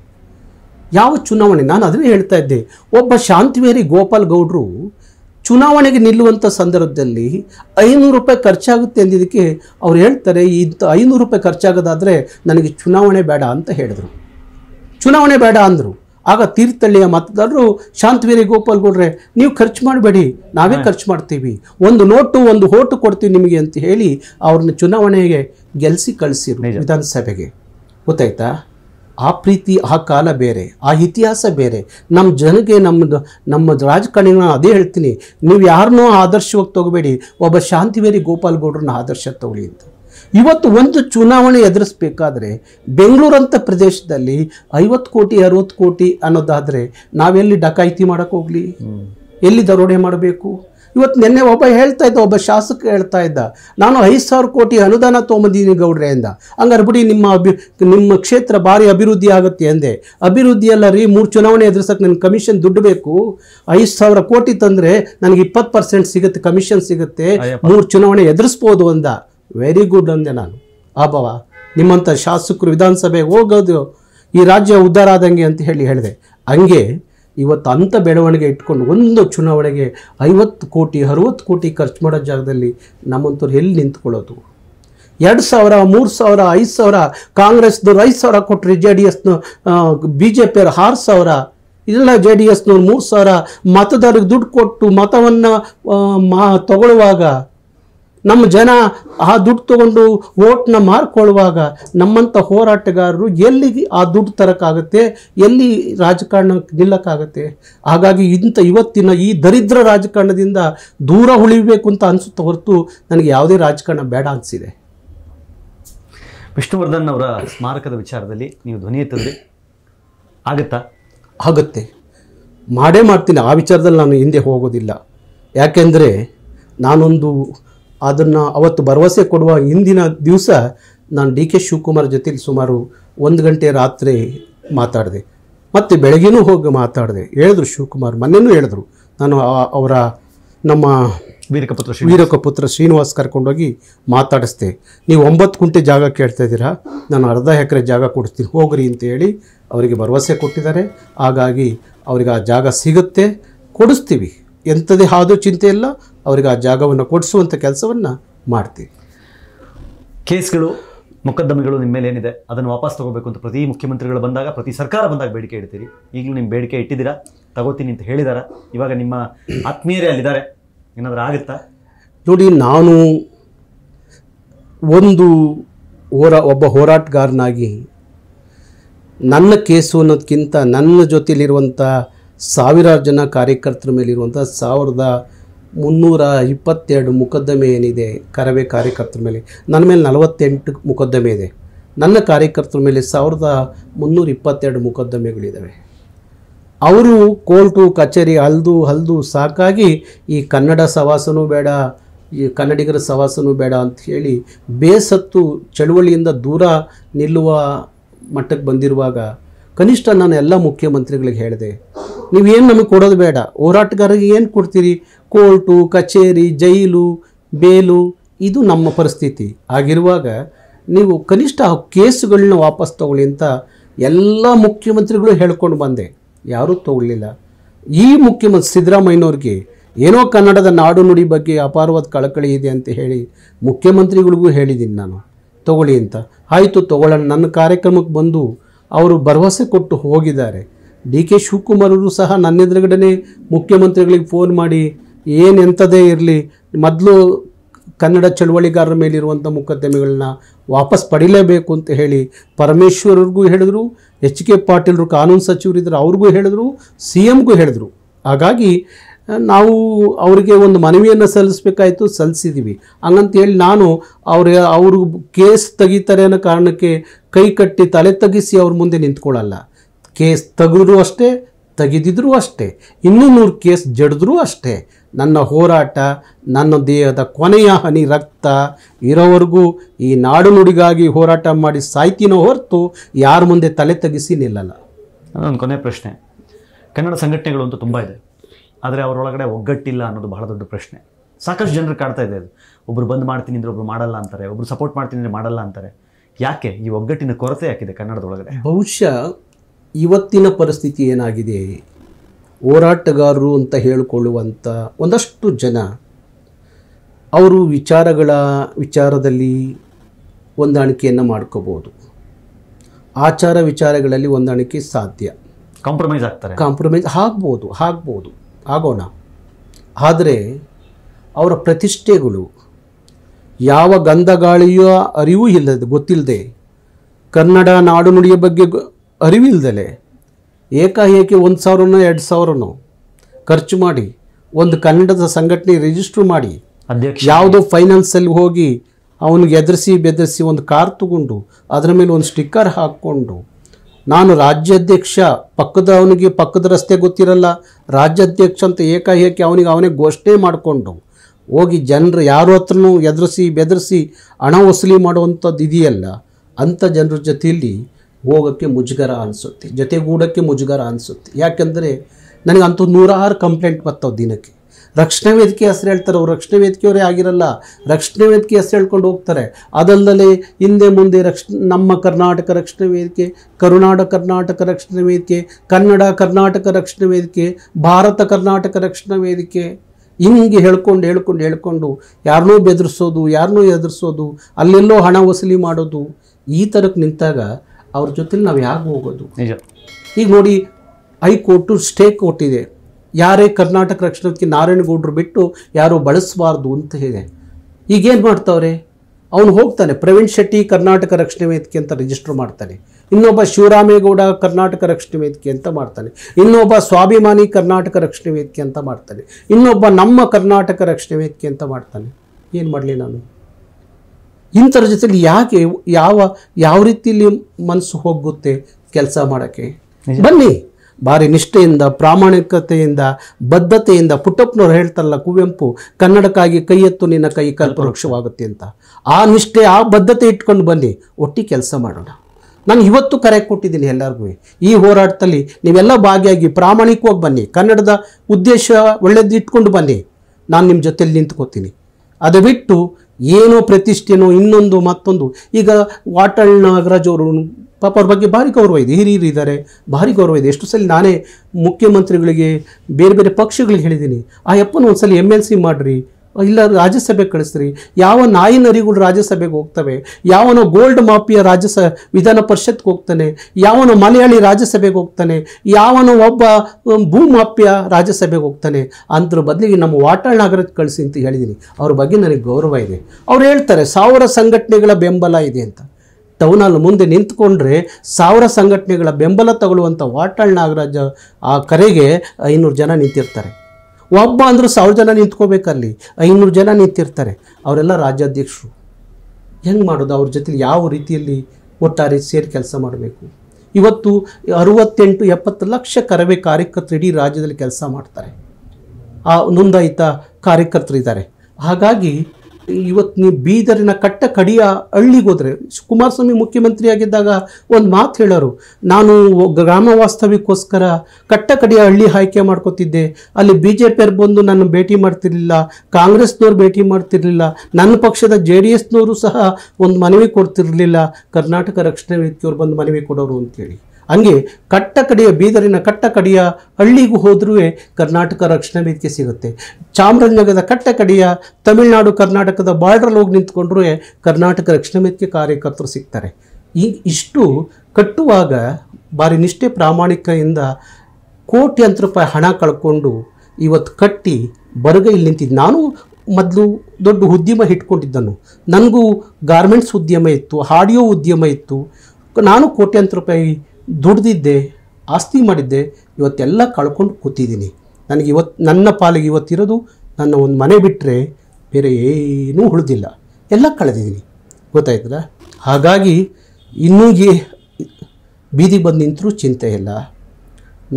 ಯಾವ ಚುನಾವಣೆ ನಾನು ಅದನ್ನೇ ಹೇಳ್ತಾ ಇದ್ದೆ ಒಬ್ಬ ಶಾಂತಿವೇರಿ ಗೋಪಾಲ್ ಗೌಡ್ರು ಚುನಾವಣೆಗೆ ನಿಲ್ಲುವಂಥ ಸಂದರ್ಭದಲ್ಲಿ ಐನೂರು ರೂಪಾಯಿ ಖರ್ಚಾಗುತ್ತೆ ಅಂದಿದ್ದಕ್ಕೆ ಅವ್ರು ಹೇಳ್ತಾರೆ ಇಂಥ ಐನೂರು ರೂಪಾಯಿ ಖರ್ಚಾಗೋದಾದರೆ ನನಗೆ ಚುನಾವಣೆ ಬೇಡ ಅಂತ ಹೇಳಿದರು ಚುನಾವಣೆ ಬೇಡ ಅಂದರು ಆಗ ತೀರ್ಥಹಳ್ಳಿಯ ಮತದಾರರು ಶಾಂತವೀರಿ ಗೋಪಾಲ್ಗೌಡ್ರೆ ನೀವು ಖರ್ಚು ಮಾಡಬೇಡಿ ನಾವೇ ಖರ್ಚು ಮಾಡ್ತೀವಿ ಒಂದು ನೋಟು ಒಂದು ಹೋಟು ಕೊಡ್ತೀವಿ ನಿಮಗೆ ಅಂತ ಹೇಳಿ ಅವ್ರನ್ನ ಚುನಾವಣೆಗೆ ಗೆಲ್ಲಿಸಿ ಕಳಿಸಿರು ವಿಧಾನಸಭೆಗೆ ಗೊತ್ತಾಯ್ತಾ ಆ ಪ್ರೀತಿ ಆ ಕಾಲ ಬೇರೆ ಆ ಇತಿಹಾಸ ಬೇರೆ ನಮ್ಮ ಜನಕ್ಕೆ ನಮ್ಮದು ನಮ್ಮ ರಾಜಕಾರಣಿನ ಅದೇ ಹೇಳ್ತೀನಿ ನೀವು ಯಾರನ್ನೂ ಆದರ್ಶವಾಗಿ ತಗೋಬೇಡಿ ಒಬ್ಬ ಶಾಂತಿವೇರಿ ಗೌಡ್ರನ್ನ ಆದರ್ಶ ತಗೊಳ್ಳಿ ಅಂತ ಇವತ್ತು ಒಂದು ಚುನಾವಣೆ ಎದುರಿಸಬೇಕಾದ್ರೆ ಬೆಂಗಳೂರಂಥ ಪ್ರದೇಶದಲ್ಲಿ ಐವತ್ತು ಕೋಟಿ ಅರವತ್ತು ಕೋಟಿ ಅನ್ನೋದಾದರೆ ನಾವೆಲ್ಲಿ ಡಕಾಯಿತಿ ಮಾಡೋಕ್ಕೆ ಹೋಗಲಿ ಎಲ್ಲಿ ದರೋಡೆ ಮಾಡಬೇಕು ಇವತ್ತು ನಿನ್ನೆ ಒಬ್ಬ ಹೇಳ್ತಾ ಇದ್ದ ಒಬ್ಬ ಶಾಸಕ ಹೇಳ್ತಾ ಇದ್ದ ನಾನು ಐದು ಸಾವಿರ ಕೋಟಿ ಅನುದಾನ ಗೌಡ್ರೆ ಅಂದ ಹಂಗಾರೆ ಬಿಡಿ ನಿಮ್ಮ ಅಭಿ ನಿಮ್ಮ ಕ್ಷೇತ್ರ ಭಾರಿ ಅಭಿವೃದ್ಧಿ ಆಗುತ್ತೆ ಅಂದೆ ಅಭಿವೃದ್ಧಿ ಅಲ್ಲ ರೀ ಮೂರು ಚುನಾವಣೆ ಎದುರಿಸೋಕೆ ನನಗೆ ಕಮಿಷನ್ ದುಡ್ಡು ಬೇಕು ಐದು ಸಾವಿರ ಕೋಟಿ ತಂದರೆ ನನಗೆ ಇಪ್ಪತ್ತು ಪರ್ಸೆಂಟ್ ಸಿಗುತ್ತೆ ಕಮಿಷನ್ ಸಿಗುತ್ತೆ ಮೂರು ಚುನಾವಣೆ ಎದುರಿಸ್ಬೋದು ಅಂದ ವೆರಿ ಗುಡ್ ಅಂದೆ ನಾನು ಆಬವ ನಿಮ್ಮಂಥ ಶಾಸಕರು ವಿಧಾನಸಭೆಗೆ ಹೋಗೋದು ಈ ರಾಜ್ಯ ಉದ್ಧಾರ ಆದಂಗೆ ಅಂತ ಹೇಳಿ ಹೇಳಿದೆ ಹಂಗೆ ಇವತ್ತು ಅಂಥ ಬೆಳವಣಿಗೆ ಇಟ್ಕೊಂಡು ಒಂದು ಚುನಾವಣೆಗೆ ಐವತ್ತು ಕೋಟಿ ಅರುವತ್ತು ಕೋಟಿ ಖರ್ಚು ಮಾಡೋ ಜಾಗದಲ್ಲಿ ನಮ್ಮಂಥವ್ರು ಎಲ್ಲಿ ನಿಂತ್ಕೊಳ್ಳೋದು ಎರಡು ಸಾವಿರ ಮೂರು ಸಾವಿರ ಐದು ಸಾವಿರ ಕಾಂಗ್ರೆಸ್ನವ್ರು ಐದು ಸಾವಿರ ಕೊಟ್ಟರೆ ಜೆ ಡಿ ಎಸ್ನ ಬಿ ಜೆ ಪಿಯವ್ರು ಆರು ಸಾವಿರ ಇಲ್ಲ ಜೆ ಡಿ ಎಸ್ನವ್ರು ಮೂರು ಸಾವಿರ ಮತದಾರರಿಗೆ ದುಡ್ಡು ಕೊಟ್ಟು ಮತವನ್ನು ಮಾ ತಗೊಳ್ಳುವಾಗ ನಮ್ಮ ಜನ ಆ ದುಡ್ಡು ತಗೊಂಡು ಓಟ್ನ ಮಾರ್ಕೊಳ್ಳುವಾಗ ನಮ್ಮಂಥ ಹೋರಾಟಗಾರರು ಎಲ್ಲಿ ಆ ದುಡ್ಡು ತರೋಕ್ಕಾಗತ್ತೆ ಎಲ್ಲಿ ರಾಜಕಾರಣ ನಿಲ್ಲಕ್ಕಾಗತ್ತೆ ಹಾಗಾಗಿ ಇಂಥ ಇವತ್ತಿನ ಈ ದರಿದ್ರ ರಾಜಕಾರಣದಿಂದ ದೂರ ಉಳಿಬೇಕು ಅಂತ ಅನಿಸುತ್ತ ಹೊರತು ನನಗೆ ಯಾವುದೇ ರಾಜಕಾರಣ ಬೇಡ ಅನಿಸಿದೆ ವಿಷ್ಣುವರ್ಧನ್ ಅವರ ಸ್ಮಾರಕದ ವಿಚಾರದಲ್ಲಿ ನೀವು ಧ್ವನಿ ಎತ್ತಿದ್ರಿ ಆಗುತ್ತಾ ಆಗುತ್ತೆ ಮಾಡೇ ಮಾಡ್ತೀನಿ ಆ ವಿಚಾರದಲ್ಲಿ ನಾನು ಹಿಂದೆ ಹೋಗೋದಿಲ್ಲ ಯಾಕೆಂದರೆ ನಾನೊಂದು ಅದನ್ನು ಅವತ್ತು ಭರವಸೆ ಕೊಡುವ ಇಂದಿನ ದಿವಸ ನಾನು ಡಿ ಕೆ ಶಿವಕುಮಾರ್ ಜೊತೆಲಿ ಸುಮಾರು ಒಂದು ಗಂಟೆ ರಾತ್ರಿ ಮಾತಾಡಿದೆ ಮತ್ತು ಬೆಳಗ್ಗೆನೂ ಹೋಗಿ ಮಾತಾಡಿದೆ ಹೇಳಿದ್ರು ಶಿವಕುಮಾರ್ ಮೊನ್ನೆನೂ ಹೇಳಿದ್ರು ನಾನು ಅವರ ನಮ್ಮ ವೀರಕಪುತ್ರ ವೀರಕಪುತ್ರ ಶ್ರೀನಿವಾಸ್ ಕರ್ಕೊಂಡೋಗಿ ಮಾತಾಡಿಸ್ತೆ ನೀವು ಒಂಬತ್ತು ಗುಂಟೆ ಜಾಗ ಕೇಳ್ತಾ ಇದ್ದೀರಾ ನಾನು ಅರ್ಧ ಎಕರೆ ಜಾಗ ಕೊಡಿಸ್ತೀನಿ ಹೋಗ್ರಿ ಅಂತ ಹೇಳಿ ಅವರಿಗೆ ಭರವಸೆ ಕೊಟ್ಟಿದ್ದಾರೆ ಹಾಗಾಗಿ ಅವರಿಗೆ ಆ ಜಾಗ ಸಿಗುತ್ತೆ ಕೊಡಿಸ್ತೀವಿ ಎಂಥದೇ ಹಾದು ಚಿಂತೆ ಇಲ್ಲ ಅವರಿಗೆ ಆ ಜಾಗವನ್ನು ಕೊಡಿಸುವಂಥ ಕೆಲಸವನ್ನು ಮಾಡ್ತೀವಿ ಕೇಸ್ಗಳು ಮೊಕದ್ದಮೆಗಳು ನಿಮ್ಮ ಮೇಲೆ ಏನಿದೆ ಅದನ್ನು ವಾಪಸ್ ತಗೋಬೇಕು ಅಂತ ಪ್ರತಿ ಮುಖ್ಯಮಂತ್ರಿಗಳು ಬಂದಾಗ ಪ್ರತಿ ಸರ್ಕಾರ ಬಂದಾಗ ಬೇಡಿಕೆ ಇಡ್ತೀರಿ ಈಗಲೂ ನಿಮ್ಮ ಬೇಡಿಕೆ ಇಟ್ಟಿದ್ದೀರಾ ತಗೋತೀನಿ ಅಂತ ಹೇಳಿದಾರ ಇವಾಗ ನಿಮ್ಮ ಆತ್ಮೀಯರೇ ಅಲ್ಲಿದ್ದಾರೆ ಏನಾದರೂ ಆಗುತ್ತಾ ನೋಡಿ ನಾನು ಒಂದು ಹೋರಾ ಒಬ್ಬ ಹೋರಾಟಗಾರನಾಗಿ ನನ್ನ ಕೇಸು ಅನ್ನೋದಕ್ಕಿಂತ ನನ್ನ ಜೊತೆಯಲ್ಲಿರುವಂಥ ಸಾವಿರಾರು ಜನ ಕಾರ್ಯಕರ್ತರ ಮೇಲಿರುವಂಥ ಸಾವಿರದ ಮುನ್ನೂರ ಇಪ್ಪತ್ತೆರಡು ಮೊಕದ್ದಮೆ ಏನಿದೆ ಕರವೇ ಕಾರ್ಯಕರ್ತರ ಮೇಲೆ ನನ್ನ ಮೇಲೆ ನಲವತ್ತೆಂಟು ಮೊಕದ್ದಮೆ ಇದೆ ನನ್ನ ಕಾರ್ಯಕರ್ತರ ಮೇಲೆ ಸಾವಿರದ ಮುನ್ನೂರ ಇಪ್ಪತ್ತೆರಡು ಮೊಕದ್ದಮೆಗಳಿದ್ದಾವೆ ಅವರು ಕೋರ್ಟು ಕಚೇರಿ ಅಲ್ದು ಹಲ್ದು ಸಾಕಾಗಿ ಈ ಕನ್ನಡ ಸವಾಸನೂ ಬೇಡ ಈ ಕನ್ನಡಿಗರ ಸವಾಸನೂ ಬೇಡ ಅಂತ ಹೇಳಿ ಬೇಸತ್ತು ಚಳುವಳಿಯಿಂದ ದೂರ ನಿಲ್ಲುವ ಮಟ್ಟಕ್ಕೆ ಬಂದಿರುವಾಗ ಕನಿಷ್ಠ ನಾನು ಎಲ್ಲ ಮುಖ್ಯಮಂತ್ರಿಗಳಿಗೆ ಹೇಳಿದೆ ನೀವೇನು ನಮಗೆ ಕೊಡೋದು ಬೇಡ ಹೋರಾಟಗಾರರಿಗೆ ಏನು ಕೊಡ್ತೀರಿ ಕೋರ್ಟು ಕಚೇರಿ ಜೈಲು ಬೇಲು ಇದು ನಮ್ಮ ಪರಿಸ್ಥಿತಿ ಆಗಿರುವಾಗ ನೀವು ಕನಿಷ್ಠ ಕೇಸುಗಳನ್ನ ವಾಪಸ್ ತಗೊಳ್ಳಿ ಅಂತ ಎಲ್ಲ ಮುಖ್ಯಮಂತ್ರಿಗಳು ಹೇಳ್ಕೊಂಡು ಬಂದೆ ಯಾರೂ ತಗೊಳ್ಳಿಲ್ಲ ಈ ಮುಖ್ಯಮಂತ್ರಿ ಸಿದ್ದರಾಮಯ್ಯನವ್ರಿಗೆ ಏನೋ ಕನ್ನಡದ ನಾಡು ನುಡಿ ಬಗ್ಗೆ ಅಪಾರವಾದ ಕಳಕಳಿ ಇದೆ ಅಂತ ಹೇಳಿ ಮುಖ್ಯಮಂತ್ರಿಗಳಿಗೂ ಹೇಳಿದ್ದೀನಿ ನಾನು ತಗೊಳ್ಳಿ ಅಂತ ಆಯಿತು ತಗೊಳ್ಳೋಣ ನನ್ನ ಕಾರ್ಯಕ್ರಮಕ್ಕೆ ಬಂದು ಅವರು ಭರವಸೆ ಕೊಟ್ಟು ಹೋಗಿದ್ದಾರೆ ಡಿ ಕೆ ಶಿವಕುಮಾರ್ ಅವರು ಸಹ ನನ್ನೆದುರುಗಡೆ ಮುಖ್ಯಮಂತ್ರಿಗಳಿಗೆ ಫೋನ್ ಮಾಡಿ ಎಂಥದೇ ಇರಲಿ ಮೊದಲು ಕನ್ನಡ ಚಳುವಳಿಗಾರರ ಮೇಲಿರುವಂಥ ಮೊಕದ್ದಮೆಗಳನ್ನ ವಾಪಸ್ ಪಡಿಲೇಬೇಕು ಅಂತ ಹೇಳಿ ಪರಮೇಶ್ವರ್ರಿಗೂ ಹೇಳಿದರು ಎಚ್ ಕೆ ಪಾಟೀಲ್ರು ಕಾನೂನು ಸಚಿವರಿದ್ದರು ಅವ್ರಿಗೂ ಹೇಳಿದರು ಸಿ ಎಮ್ಗೂ ಹೇಳಿದರು ಹಾಗಾಗಿ ನಾವು ಅವರಿಗೆ ಒಂದು ಮನವಿಯನ್ನು ಸಲ್ಲಿಸಬೇಕಾಯಿತು ಸಲ್ಲಿಸಿದ್ದೀವಿ ಹೇಳಿ ನಾನು ಅವ್ರ ಅವರು ಕೇಸ್ ತೆಗಿತಾರೆ ಅನ್ನೋ ಕಾರಣಕ್ಕೆ ಕೈ ಕಟ್ಟಿ ತಲೆ ತಗ್ಗಿಸಿ ಅವ್ರ ಮುಂದೆ ನಿಂತ್ಕೊಳ್ಳಲ್ಲ ಕೇಸ್ ತೆಗೆದ್ರೂ ಅಷ್ಟೇ ತೆಗೆದಿದ್ರೂ ಅಷ್ಟೇ ಇನ್ನೂ ನೂರು ಕೇಸ್ ಜಡಿದ್ರೂ ಅಷ್ಟೇ ನನ್ನ ಹೋರಾಟ ನನ್ನ ದೇಹದ ಕೊನೆಯ ಹನಿ ರಕ್ತ ಇರೋವರೆಗೂ ಈ ನಾಡು ನುಡಿಗಾಗಿ ಹೋರಾಟ ಮಾಡಿ ಸಾಯ್ತಿನೋ ಹೊರತು ಯಾರ ಮುಂದೆ ತಲೆ ತೆಗಿಸಿ ನಿಲ್ಲಲ್ಲ ನನ್ನ ಕೊನೆ ಪ್ರಶ್ನೆ ಕನ್ನಡ ಸಂಘಟನೆಗಳು ಅಂತೂ ತುಂಬ ಇದೆ ಆದರೆ ಅವರೊಳಗಡೆ ಒಗ್ಗಟ್ಟಿಲ್ಲ ಅನ್ನೋದು ಬಹಳ ದೊಡ್ಡ ಪ್ರಶ್ನೆ ಸಾಕಷ್ಟು ಜನರು ಕಾಡ್ತಾ ಇದೆ ಅದು ಒಬ್ಬರು ಬಂದ್ ಮಾಡ್ತೀನಿ ಅಂದರೆ ಒಬ್ಬರು ಮಾಡಲ್ಲ ಅಂತಾರೆ ಒಬ್ಬರು ಸಪೋರ್ಟ್ ಮಾಡ್ತೀನಿ ಅಂದರೆ ಮಾಡಲ್ಲ ಅಂತಾರೆ ಯಾಕೆ ಈ ಒಗ್ಗಟ್ಟಿನ ಕೊರತೆ ಯಾಕಿದೆ ಕನ್ನಡದೊಳಗಡೆ ಬಹುಶಃ ಇವತ್ತಿನ ಪರಿಸ್ಥಿತಿ ಏನಾಗಿದೆ ಹೋರಾಟಗಾರರು ಅಂತ ಹೇಳಿಕೊಳ್ಳುವಂಥ ಒಂದಷ್ಟು ಜನ ಅವರು ವಿಚಾರಗಳ ವಿಚಾರದಲ್ಲಿ ಹೊಂದಾಣಿಕೆಯನ್ನು ಮಾಡ್ಕೋಬೋದು ಆಚಾರ ವಿಚಾರಗಳಲ್ಲಿ ಹೊಂದಾಣಿಕೆ ಸಾಧ್ಯ ಕಾಂಪ್ರಮೈಸ್ ಆಗ್ತಾರೆ ಕಾಂಪ್ರಮೈಸ್ ಆಗ್ಬೋದು ಆಗ್ಬೋದು ಆಗೋಣ ಆದರೆ ಅವರ ಪ್ರತಿಷ್ಠೆಗಳು ಯಾವ ಗಂಧಗಾಳಿಯ ಅರಿವು ಇಲ್ಲದೆ ಗೊತ್ತಿಲ್ಲದೆ ಕನ್ನಡ ನಾಡು ನುಡಿಯ ಬಗ್ಗೆ ಅರಿವಿಲ್ಲದೆ ಏಕಾಏಕಿ ಒಂದು ಸಾವಿರನೋ ಎರಡು ಸಾವಿರನೋ ಖರ್ಚು ಮಾಡಿ ಒಂದು ಕನ್ನಡದ ಸಂಘಟನೆ ರಿಜಿಸ್ಟ್ರ್ ಮಾಡಿ ಯಾವುದೋ ಫೈನಾನ್ಸಲ್ಲಿ ಹೋಗಿ ಅವನಿಗೆ ಎದುರಿಸಿ ಬೆದರಿಸಿ ಒಂದು ಕಾರ್ ತಗೊಂಡು ಅದರ ಮೇಲೆ ಒಂದು ಸ್ಟಿಕ್ಕರ್ ಹಾಕ್ಕೊಂಡು ನಾನು ರಾಜ್ಯಾಧ್ಯಕ್ಷ ಪಕ್ಕದ ಅವನಿಗೆ ಪಕ್ಕದ ರಸ್ತೆ ಗೊತ್ತಿರಲ್ಲ ರಾಜ್ಯಾಧ್ಯಕ್ಷ ಅಂತ ಏಕಾಏಕಿ ಅವನಿಗೆ ಅವನೇ ಘೋಷಣೆ ಮಾಡಿಕೊಂಡು ಹೋಗಿ ಜನರು ಯಾರ ಹತ್ರನೂ ಎದುರಿಸಿ ಬೆದರಿಸಿ ಹಣ ವಸೂಲಿ ಮಾಡುವಂಥದ್ದು ಇದೆಯಲ್ಲ ಅಂಥ ಜನರ ಜೊತೆಯಲ್ಲಿ ಹೋಗೋಕ್ಕೆ ಮುಜುಗರ ಅನಿಸುತ್ತೆ ಜೊತೆಗೂಡೋಕ್ಕೆ ಮುಜುಗರ ಅನಿಸುತ್ತೆ ಯಾಕೆಂದರೆ ನನಗಂತೂ ನೂರಾರು ಕಂಪ್ಲೇಂಟ್ ಬರ್ತಾವೆ ದಿನಕ್ಕೆ ರಕ್ಷಣಾ ವೇದಿಕೆ ಹೆಸರು ಹೇಳ್ತಾರೆ ಅವ್ರು ರಕ್ಷಣಾ ವೇದಿಕೆಯವರೇ ಆಗಿರಲ್ಲ ರಕ್ಷಣಾ ವೇದಿಕೆ ಹೆಸರು ಹೇಳ್ಕೊಂಡು ಹೋಗ್ತಾರೆ ಅದಲ್ಲದೆ ಹಿಂದೆ ಮುಂದೆ ರಕ್ಷ ನಮ್ಮ ಕರ್ನಾಟಕ ರಕ್ಷಣಾ ವೇದಿಕೆ ಕರುನಾಡ ಕರ್ನಾಟಕ ರಕ್ಷಣಾ ವೇದಿಕೆ ಕನ್ನಡ ಕರ್ನಾಟಕ ರಕ್ಷಣಾ ವೇದಿಕೆ ಭಾರತ ಕರ್ನಾಟಕ ರಕ್ಷಣಾ ವೇದಿಕೆ ಹಿಂಗೆ ಹೇಳ್ಕೊಂಡು ಹೇಳ್ಕೊಂಡು ಹೇಳ್ಕೊಂಡು ಯಾರನ್ನೂ ಬೆದರಿಸೋದು ಯಾರನ್ನೂ ಎದುರಿಸೋದು ಅಲ್ಲೆಲ್ಲೋ ಹಣ ವಸೂಲಿ ಮಾಡೋದು ಈ ಥರಕ್ಕೆ ನಿಂತಾಗ ಅವ್ರ ಜೊತೆಲಿ ನಾವು ಯಾಕೆ ಹೋಗೋದು ಈಗ ನೋಡಿ ಹೈಕೋರ್ಟು ಸ್ಟೇ ಇದೆ ಯಾರೇ ಕರ್ನಾಟಕ ರಕ್ಷಣಕ್ಕೆ ನಾರಾಯಣಗೌಡರು ಬಿಟ್ಟು ಯಾರು ಬಳಸಬಾರ್ದು ಅಂತ ಇದೆ ಈಗೇನು ಮಾಡ್ತಾವ್ರೆ ಅವನು ಹೋಗ್ತಾನೆ ಪ್ರವೀಣ್ ಶೆಟ್ಟಿ ಕರ್ನಾಟಕ ರಕ್ಷಣೆ ವೇದಿಕೆ ಅಂತ ರಿಜಿಸ್ಟರ್ ಮಾಡ್ತಾನೆ ಇನ್ನೊಬ್ಬ ಶಿವರಾಮೇಗೌಡ ಕರ್ನಾಟಕ ರಕ್ಷಣೆ ವೇದಿಕೆ ಅಂತ ಮಾಡ್ತಾನೆ ಇನ್ನೊಬ್ಬ ಸ್ವಾಭಿಮಾನಿ ಕರ್ನಾಟಕ ರಕ್ಷಣೆ ವೇದಿಕೆ ಅಂತ ಮಾಡ್ತಾನೆ ಇನ್ನೊಬ್ಬ ನಮ್ಮ ಕರ್ನಾಟಕ ರಕ್ಷಣೆ ವೇದಿಕೆ ಅಂತ ಮಾಡ್ತಾನೆ ಏನು ಮಾಡಲಿ ನಾನು ಇಂಥರ ಜೊತೆಯಲ್ಲಿ ಯಾಕೆ ಯಾವ ಯಾವ ರೀತಿಯಲ್ಲಿ ಮನಸ್ಸು ಹೋಗುತ್ತೆ ಕೆಲಸ ಮಾಡೋಕ್ಕೆ ಬನ್ನಿ ಭಾರಿ ನಿಷ್ಠೆಯಿಂದ ಪ್ರಾಮಾಣಿಕತೆಯಿಂದ ಬದ್ಧತೆಯಿಂದ ಪುಟ್ಟಪ್ಪನವ್ರು ಹೇಳ್ತಾರಲ್ಲ ಕುವೆಂಪು ಕನ್ನಡಕ್ಕಾಗಿ ಕೈ ಎತ್ತು ನಿನ್ನ ಕೈ ಕಲ್ಪವೃಕ್ಷವಾಗುತ್ತೆ ಅಂತ ಆ ನಿಷ್ಠೆ ಆ ಬದ್ಧತೆ ಇಟ್ಕೊಂಡು ಬನ್ನಿ ಒಟ್ಟಿ ಕೆಲಸ ಮಾಡೋಣ ನಾನು ಇವತ್ತು ಕರೆ ಕೊಟ್ಟಿದ್ದೀನಿ ಎಲ್ಲರಿಗೂ ಈ ಹೋರಾಟದಲ್ಲಿ ನೀವೆಲ್ಲ ಭಾಗಿಯಾಗಿ ಪ್ರಾಮಾಣಿಕವಾಗಿ ಬನ್ನಿ ಕನ್ನಡದ ಉದ್ದೇಶ ಒಳ್ಳೆಯದು ಇಟ್ಕೊಂಡು ಬನ್ನಿ ನಾನು ನಿಮ್ಮ ಜೊತೆಯಲ್ಲಿ ನಿಂತ್ಕೋತೀನಿ ಅದು ಬಿಟ್ಟು ಏನೋ ಪ್ರತಿಷ್ಠೆನೋ ಇನ್ನೊಂದು ಮತ್ತೊಂದು ಈಗ ವಾಟಾಳ್ ನಾಗರಾಜ್ ಅವರು ಪಾಪ ಅವ್ರ ಬಗ್ಗೆ ಭಾರಿ ಗೌರವ ಇದೆ ಹಿರಿಯರು ಇದ್ದಾರೆ ಭಾರಿ ಗೌರವ ಇದೆ ಎಷ್ಟು ಸಲ ನಾನೇ ಮುಖ್ಯಮಂತ್ರಿಗಳಿಗೆ ಬೇರೆ ಬೇರೆ ಪಕ್ಷಗಳಿಗೆ ಹೇಳಿದ್ದೀನಿ ಆ ಯಪ್ಪನ ಒಂದು ಸಲ ಎಮ್ ಎಲ್ ಸಿ ಮಾಡಿರಿ ಇಲ್ಲ ರಾಜ್ಯಸಭೆಗೆ ಕಳಿಸ್ರಿ ಯಾವ ನಾಯಿ ನರಿಗಳು ರಾಜ್ಯಸಭೆಗೆ ಹೋಗ್ತವೆ ಯಾವನೋ ಗೋಲ್ಡ್ ಮಾಫಿಯ ರಾಜ್ಯ ಸ ವಿಧಾನ ಪರಿಷತ್ಗೆ ಹೋಗ್ತಾನೆ ಯಾವನೋ ಮಲಯಾಳಿ ರಾಜ್ಯಸಭೆಗೆ ಹೋಗ್ತಾನೆ ಯಾವನೋ ಒಬ್ಬ ಭೂ ಮಾಪ್ಯ ರಾಜ್ಯಸಭೆಗೆ ಹೋಗ್ತಾನೆ ಅಂದ್ರ ಬದಲಿಗೆ ನಮ್ಮ ವಾಟಾಳ್ ನಗರಕ್ಕೆ ಕಳಿಸಿ ಅಂತ ಹೇಳಿದ್ದೀನಿ ಅವ್ರ ಬಗ್ಗೆ ನನಗೆ ಗೌರವ ಇದೆ ಅವ್ರು ಹೇಳ್ತಾರೆ ಸಾವಿರ ಸಂಘಟನೆಗಳ ಬೆಂಬಲ ಇದೆ ಅಂತ ಟೌನಲ್ಲಿ ಮುಂದೆ ನಿಂತ್ಕೊಂಡ್ರೆ ಸಾವಿರ ಸಂಘಟನೆಗಳ ಬೆಂಬಲ ತಗೊಳ್ಳುವಂಥ ವಾಟಾಳ್ ನಾಗರಾಜ ಆ ಕರೆಗೆ ಐನೂರು ಜನ ನಿಂತಿರ್ತಾರೆ ಒಬ್ಬ ಅಂದರೂ ಸಾವಿರ ಜನ ನಿಂತ್ಕೋಬೇಕಲ್ಲಿ ಐನೂರು ಜನ ನಿಂತಿರ್ತಾರೆ ಅವರೆಲ್ಲ ರಾಜ್ಯಾಧ್ಯಕ್ಷರು ಹೆಂಗೆ ಮಾಡೋದು ಅವ್ರ ಜೊತೆ ಯಾವ ರೀತಿಯಲ್ಲಿ ಒಟ್ಟಾರೆ ಸೇರಿ ಕೆಲಸ ಮಾಡಬೇಕು ಇವತ್ತು ಅರುವತ್ತೆಂಟು ಎಪ್ಪತ್ತು ಲಕ್ಷ ಕರವೇ ಕಾರ್ಯಕರ್ತರು ಇಡೀ ರಾಜ್ಯದಲ್ಲಿ ಕೆಲಸ ಮಾಡ್ತಾರೆ ಆ ನೋಂದಾಯಿತ ಇದ್ದಾರೆ ಹಾಗಾಗಿ ಇವತ್ತು ನೀವು ಬೀದರಿನ ಕಟ್ಟ ಕಡಿಯ ಹಳ್ಳಿಗೋದ್ರೆ ಕುಮಾರಸ್ವಾಮಿ ಮುಖ್ಯಮಂತ್ರಿಯಾಗಿದ್ದಾಗ ಒಂದು ಮಾತು ಹೇಳೋರು ನಾನು ಗ್ರಾಮ ವಾಸ್ತವಿಕೋಸ್ಕರ ಕಟ್ಟ ಕಡಿಯ ಹಳ್ಳಿ ಆಯ್ಕೆ ಮಾಡ್ಕೋತಿದ್ದೆ ಅಲ್ಲಿ ಬಿ ಜೆ ಪಿಯವ್ರು ಬಂದು ನನ್ನ ಭೇಟಿ ಮಾಡ್ತಿರ್ಲಿಲ್ಲ ಕಾಂಗ್ರೆಸ್ನವ್ರು ಭೇಟಿ ಮಾಡ್ತಿರ್ಲಿಲ್ಲ ನನ್ನ ಪಕ್ಷದ ಜೆ ಡಿ ಎಸ್ನವರು ಸಹ ಒಂದು ಮನವಿ ಕೊಡ್ತಿರಲಿಲ್ಲ ಕರ್ನಾಟಕ ರಕ್ಷಣಾ ವೇದಿಕೆಯವ್ರು ಬಂದು ಮನವಿ ಕೊಡೋರು ಅಂತೇಳಿ ಹಂಗೆ ಕಟ್ಟ ಕಡೆಯ ಬೀದರಿನ ಕಟ್ಟ ಕಡೆಯ ಹಳ್ಳಿಗೂ ಹೋದ್ರೂ ಕರ್ನಾಟಕ ರಕ್ಷಣಾ ವೇದಿಕೆ ಸಿಗುತ್ತೆ ಚಾಮರಾಜನಗರದ ಕಟ್ಟ ಕಡೆಯ ತಮಿಳುನಾಡು ಕರ್ನಾಟಕದ ಬಾರ್ಡ್ರಲ್ಲಿ ಹೋಗಿ ನಿಂತ್ಕೊಂಡ್ರೂ ಕರ್ನಾಟಕ ರಕ್ಷಣಾ ವೇದಿಕೆ ಕಾರ್ಯಕರ್ತರು ಸಿಗ್ತಾರೆ ಈ ಇಷ್ಟು ಕಟ್ಟುವಾಗ ಭಾರಿ ನಿಷ್ಠೆ ಪ್ರಾಮಾಣಿಕೆಯಿಂದ ಕೋಟ್ಯಂತರ ರೂಪಾಯಿ ಹಣ ಕಳ್ಕೊಂಡು ಇವತ್ತು ಕಟ್ಟಿ ಇಲ್ಲಿ ನಿಂತಿದ್ದು ನಾನು ಮೊದಲು ದೊಡ್ಡ ಉದ್ಯಮ ಇಟ್ಕೊಂಡಿದ್ದನು ನನಗೂ ಗಾರ್ಮೆಂಟ್ಸ್ ಉದ್ಯಮ ಇತ್ತು ಹಾಡಿಯೋ ಉದ್ಯಮ ಇತ್ತು ನಾನು ಕೋಟ್ಯಂತರ ರೂಪಾಯಿ ದುಡ್ದಿದ್ದೆ ಆಸ್ತಿ ಮಾಡಿದ್ದೆ ಇವತ್ತೆಲ್ಲ ಕಳ್ಕೊಂಡು ಕೂತಿದ್ದೀನಿ ನನಗೆ ಇವತ್ತು ನನ್ನ ಪಾಲಿಗೆ ಇವತ್ತಿರೋದು ನನ್ನ ಒಂದು ಮನೆ ಬಿಟ್ಟರೆ ಬೇರೆ ಏನೂ ಉಳಿದಿಲ್ಲ ಎಲ್ಲ ಕಳೆದಿದ್ದೀನಿ ಗೊತ್ತಾಯ್ತದ ಹಾಗಾಗಿ ಇನ್ನೂ ಏ ಬೀದಿಗೆ ಬಂದು ನಿಂತರೂ ಚಿಂತೆ ಇಲ್ಲ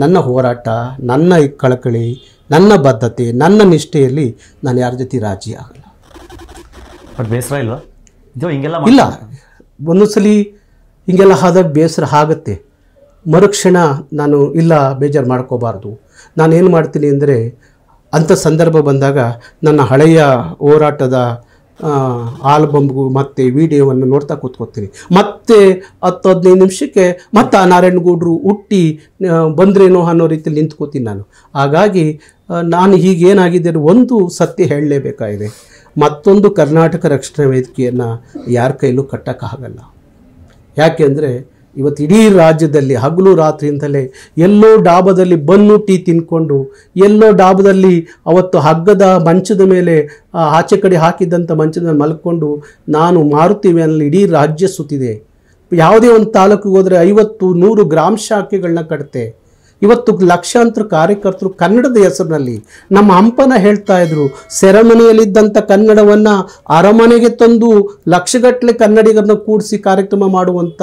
ನನ್ನ ಹೋರಾಟ ನನ್ನ ಕಳಕಳಿ ನನ್ನ ಬದ್ಧತೆ ನನ್ನ ನಿಷ್ಠೆಯಲ್ಲಿ ನಾನು ಯಾರ ಜೊತೆ ರಾಜಿ ಆಗಲ್ಲ ಬೇಸರ ಇಲ್ವಾ ಇಲ್ಲ ಒಂದೊಂದ್ಸಲಿ ಹಿಂಗೆಲ್ಲ ಆದಾಗ ಬೇಸರ ಆಗುತ್ತೆ ಮರುಕ್ಷಣ ನಾನು ಇಲ್ಲ ಬೇಜಾರು ಮಾಡ್ಕೋಬಾರ್ದು ನಾನೇನು ಮಾಡ್ತೀನಿ ಅಂದರೆ ಅಂಥ ಸಂದರ್ಭ ಬಂದಾಗ ನನ್ನ ಹಳೆಯ ಹೋರಾಟದ ಆಲ್ಬಮ್ಗೂ ಮತ್ತು ವಿಡಿಯೋವನ್ನು ನೋಡ್ತಾ ಕೂತ್ಕೋತೀನಿ ಮತ್ತೆ ಹತ್ತು ಹದಿನೈದು ನಿಮಿಷಕ್ಕೆ ಮತ್ತೆ ಆ ನಾರಾಯಣಗೌಡರು ಹುಟ್ಟಿ ಬಂದ್ರೇನೋ ಅನ್ನೋ ರೀತಿಯಲ್ಲಿ ನಿಂತ್ಕೋತೀನಿ ನಾನು ಹಾಗಾಗಿ ನಾನು ಏನಾಗಿದೆ ಒಂದು ಸತ್ಯ ಹೇಳಲೇಬೇಕಾಗಿದೆ ಮತ್ತೊಂದು ಕರ್ನಾಟಕ ರಕ್ಷಣಾ ವೇದಿಕೆಯನ್ನು ಯಾರ ಕೈಲೂ ಕಟ್ಟೋಕ್ಕಾಗಲ್ಲ ಯಾಕೆಂದರೆ ಇವತ್ತು ಇಡೀ ರಾಜ್ಯದಲ್ಲಿ ಹಗಲು ರಾತ್ರಿಯಿಂದಲೇ ಎಲ್ಲೋ ಡಾಬದಲ್ಲಿ ಬನ್ನು ಟೀ ತಿನ್ಕೊಂಡು ಎಲ್ಲೋ ಡಾಬದಲ್ಲಿ ಅವತ್ತು ಹಗ್ಗದ ಮಂಚದ ಮೇಲೆ ಆಚೆ ಕಡೆ ಹಾಕಿದ್ದಂಥ ಮಂಚದ ಮಲ್ಕೊಂಡು ನಾನು ಮಾರುತ್ತೇವೆ ಅನ್ನಲ್ಲಿ ಇಡೀ ರಾಜ್ಯ ಸುತ್ತಿದೆ ಯಾವುದೇ ಒಂದು ತಾಲೂಕಿಗೆ ಹೋದರೆ ಐವತ್ತು ನೂರು ಗ್ರಾಮ ಶಾಖೆಗಳನ್ನ ಕಟ್ತೆ ಇವತ್ತು ಲಕ್ಷಾಂತರ ಕಾರ್ಯಕರ್ತರು ಕನ್ನಡದ ಹೆಸರಿನಲ್ಲಿ ನಮ್ಮ ಅಂಪನ ಹೇಳ್ತಾ ಇದ್ರು ಸೆರೆಮನೆಯಲ್ಲಿದ್ದಂಥ ಕನ್ನಡವನ್ನು ಅರಮನೆಗೆ ತಂದು ಲಕ್ಷಗಟ್ಟಲೆ ಕನ್ನಡಿಗರನ್ನ ಕೂಡಿಸಿ ಕಾರ್ಯಕ್ರಮ ಮಾಡುವಂಥ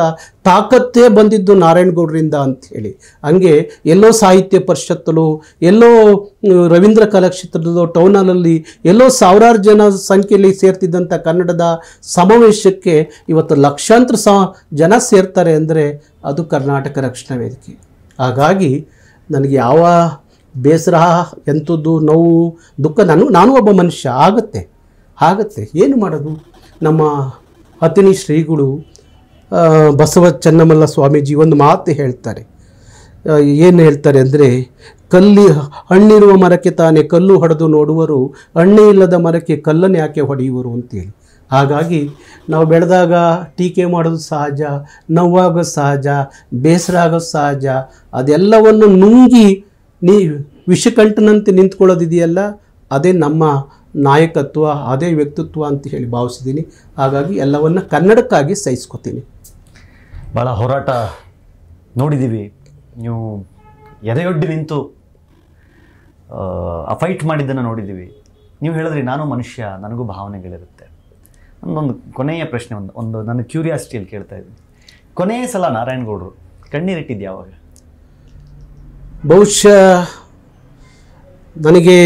ತಾಕತ್ತೇ ಬಂದಿದ್ದು ನಾರಾಯಣಗೌಡರಿಂದ ಅಂಥೇಳಿ ಹಂಗೆ ಎಲ್ಲೋ ಸಾಹಿತ್ಯ ಪರಿಷತ್ತಲು ಎಲ್ಲೋ ರವೀಂದ್ರ ಕಲಾಕ್ಷೇತ್ರದಲ್ಲೋ ಟೌನಲ್ಲಲ್ಲಿ ಎಲ್ಲೋ ಸಾವಿರಾರು ಜನ ಸಂಖ್ಯೆಯಲ್ಲಿ ಸೇರ್ತಿದ್ದಂಥ ಕನ್ನಡದ ಸಮಾವೇಶಕ್ಕೆ ಇವತ್ತು ಲಕ್ಷಾಂತರ ಸ ಜನ ಸೇರ್ತಾರೆ ಅಂದರೆ ಅದು ಕರ್ನಾಟಕ ರಕ್ಷಣಾ ವೇದಿಕೆ ಹಾಗಾಗಿ ನನಗೆ ಯಾವ ಬೇಸರ ಎಂಥದ್ದು ನೋವು ದುಃಖ ನಾನು ನಾನು ಒಬ್ಬ ಮನುಷ್ಯ ಆಗತ್ತೆ ಆಗುತ್ತೆ ಏನು ಮಾಡೋದು ನಮ್ಮ ಅತಿನಿ ಶ್ರೀಗಳು ಬಸವ ಚೆನ್ನಮಲ್ಲ ಸ್ವಾಮೀಜಿ ಒಂದು ಮಾತು ಹೇಳ್ತಾರೆ ಏನು ಹೇಳ್ತಾರೆ ಅಂದರೆ ಕಲ್ಲಿ ಹಣ್ಣಿರುವ ಮರಕ್ಕೆ ತಾನೇ ಕಲ್ಲು ಹೊಡೆದು ನೋಡುವರು ಹಣ್ಣೆ ಇಲ್ಲದ ಮರಕ್ಕೆ ಕಲ್ಲನ್ನು ಯಾಕೆ ಹೊಡೆಯುವರು ಅಂತೇಳಿ ಹಾಗಾಗಿ ನಾವು ಬೆಳೆದಾಗ ಟೀಕೆ ಮಾಡೋದು ಸಹಜ ನೋವಾಗೋದು ಸಹಜ ಬೇಸರ ಆಗೋದು ಸಹಜ ಅದೆಲ್ಲವನ್ನು ನುಂಗಿ ನೀ ವಿಷಕಂಠನಂತೆ ನಿಂತ್ಕೊಳ್ಳೋದಿದೆಯಲ್ಲ ಅದೇ ನಮ್ಮ ನಾಯಕತ್ವ ಅದೇ ವ್ಯಕ್ತಿತ್ವ ಅಂತ ಹೇಳಿ ಭಾವಿಸಿದ್ದೀನಿ ಹಾಗಾಗಿ ಎಲ್ಲವನ್ನು ಕನ್ನಡಕ್ಕಾಗಿ ಸಹಿಸ್ಕೋತೀನಿ ಭಾಳ ಹೋರಾಟ ನೋಡಿದ್ದೀವಿ ನೀವು ಎದೆಯೊಡ್ಡಿ ನಿಂತು ಫೈಟ್ ಮಾಡಿದ್ದನ್ನು ನೋಡಿದ್ದೀವಿ ನೀವು ಹೇಳಿದ್ರಿ ನಾನು ಮನುಷ್ಯ ನನಗೂ ಭಾವನೆಗಳಿರುತ್ತೆ ನನ್ನೊಂದು ಕೊನೆಯ ಪ್ರಶ್ನೆ ಒಂದು ಒಂದು ನನ್ನ ಕ್ಯೂರಿಯಾಸಿಟಿಯಲ್ಲಿ ಕೇಳ್ತಾ ಇದ್ದೀನಿ ಕೊನೆಯ ಸಲ ನಾರಾಯಣಗೌಡರು ಕಣ್ಣೀರಿಟ್ಟಿದ್ದೆ ಯಾವಾಗ ಬಹುಶಃ ನನಗೆ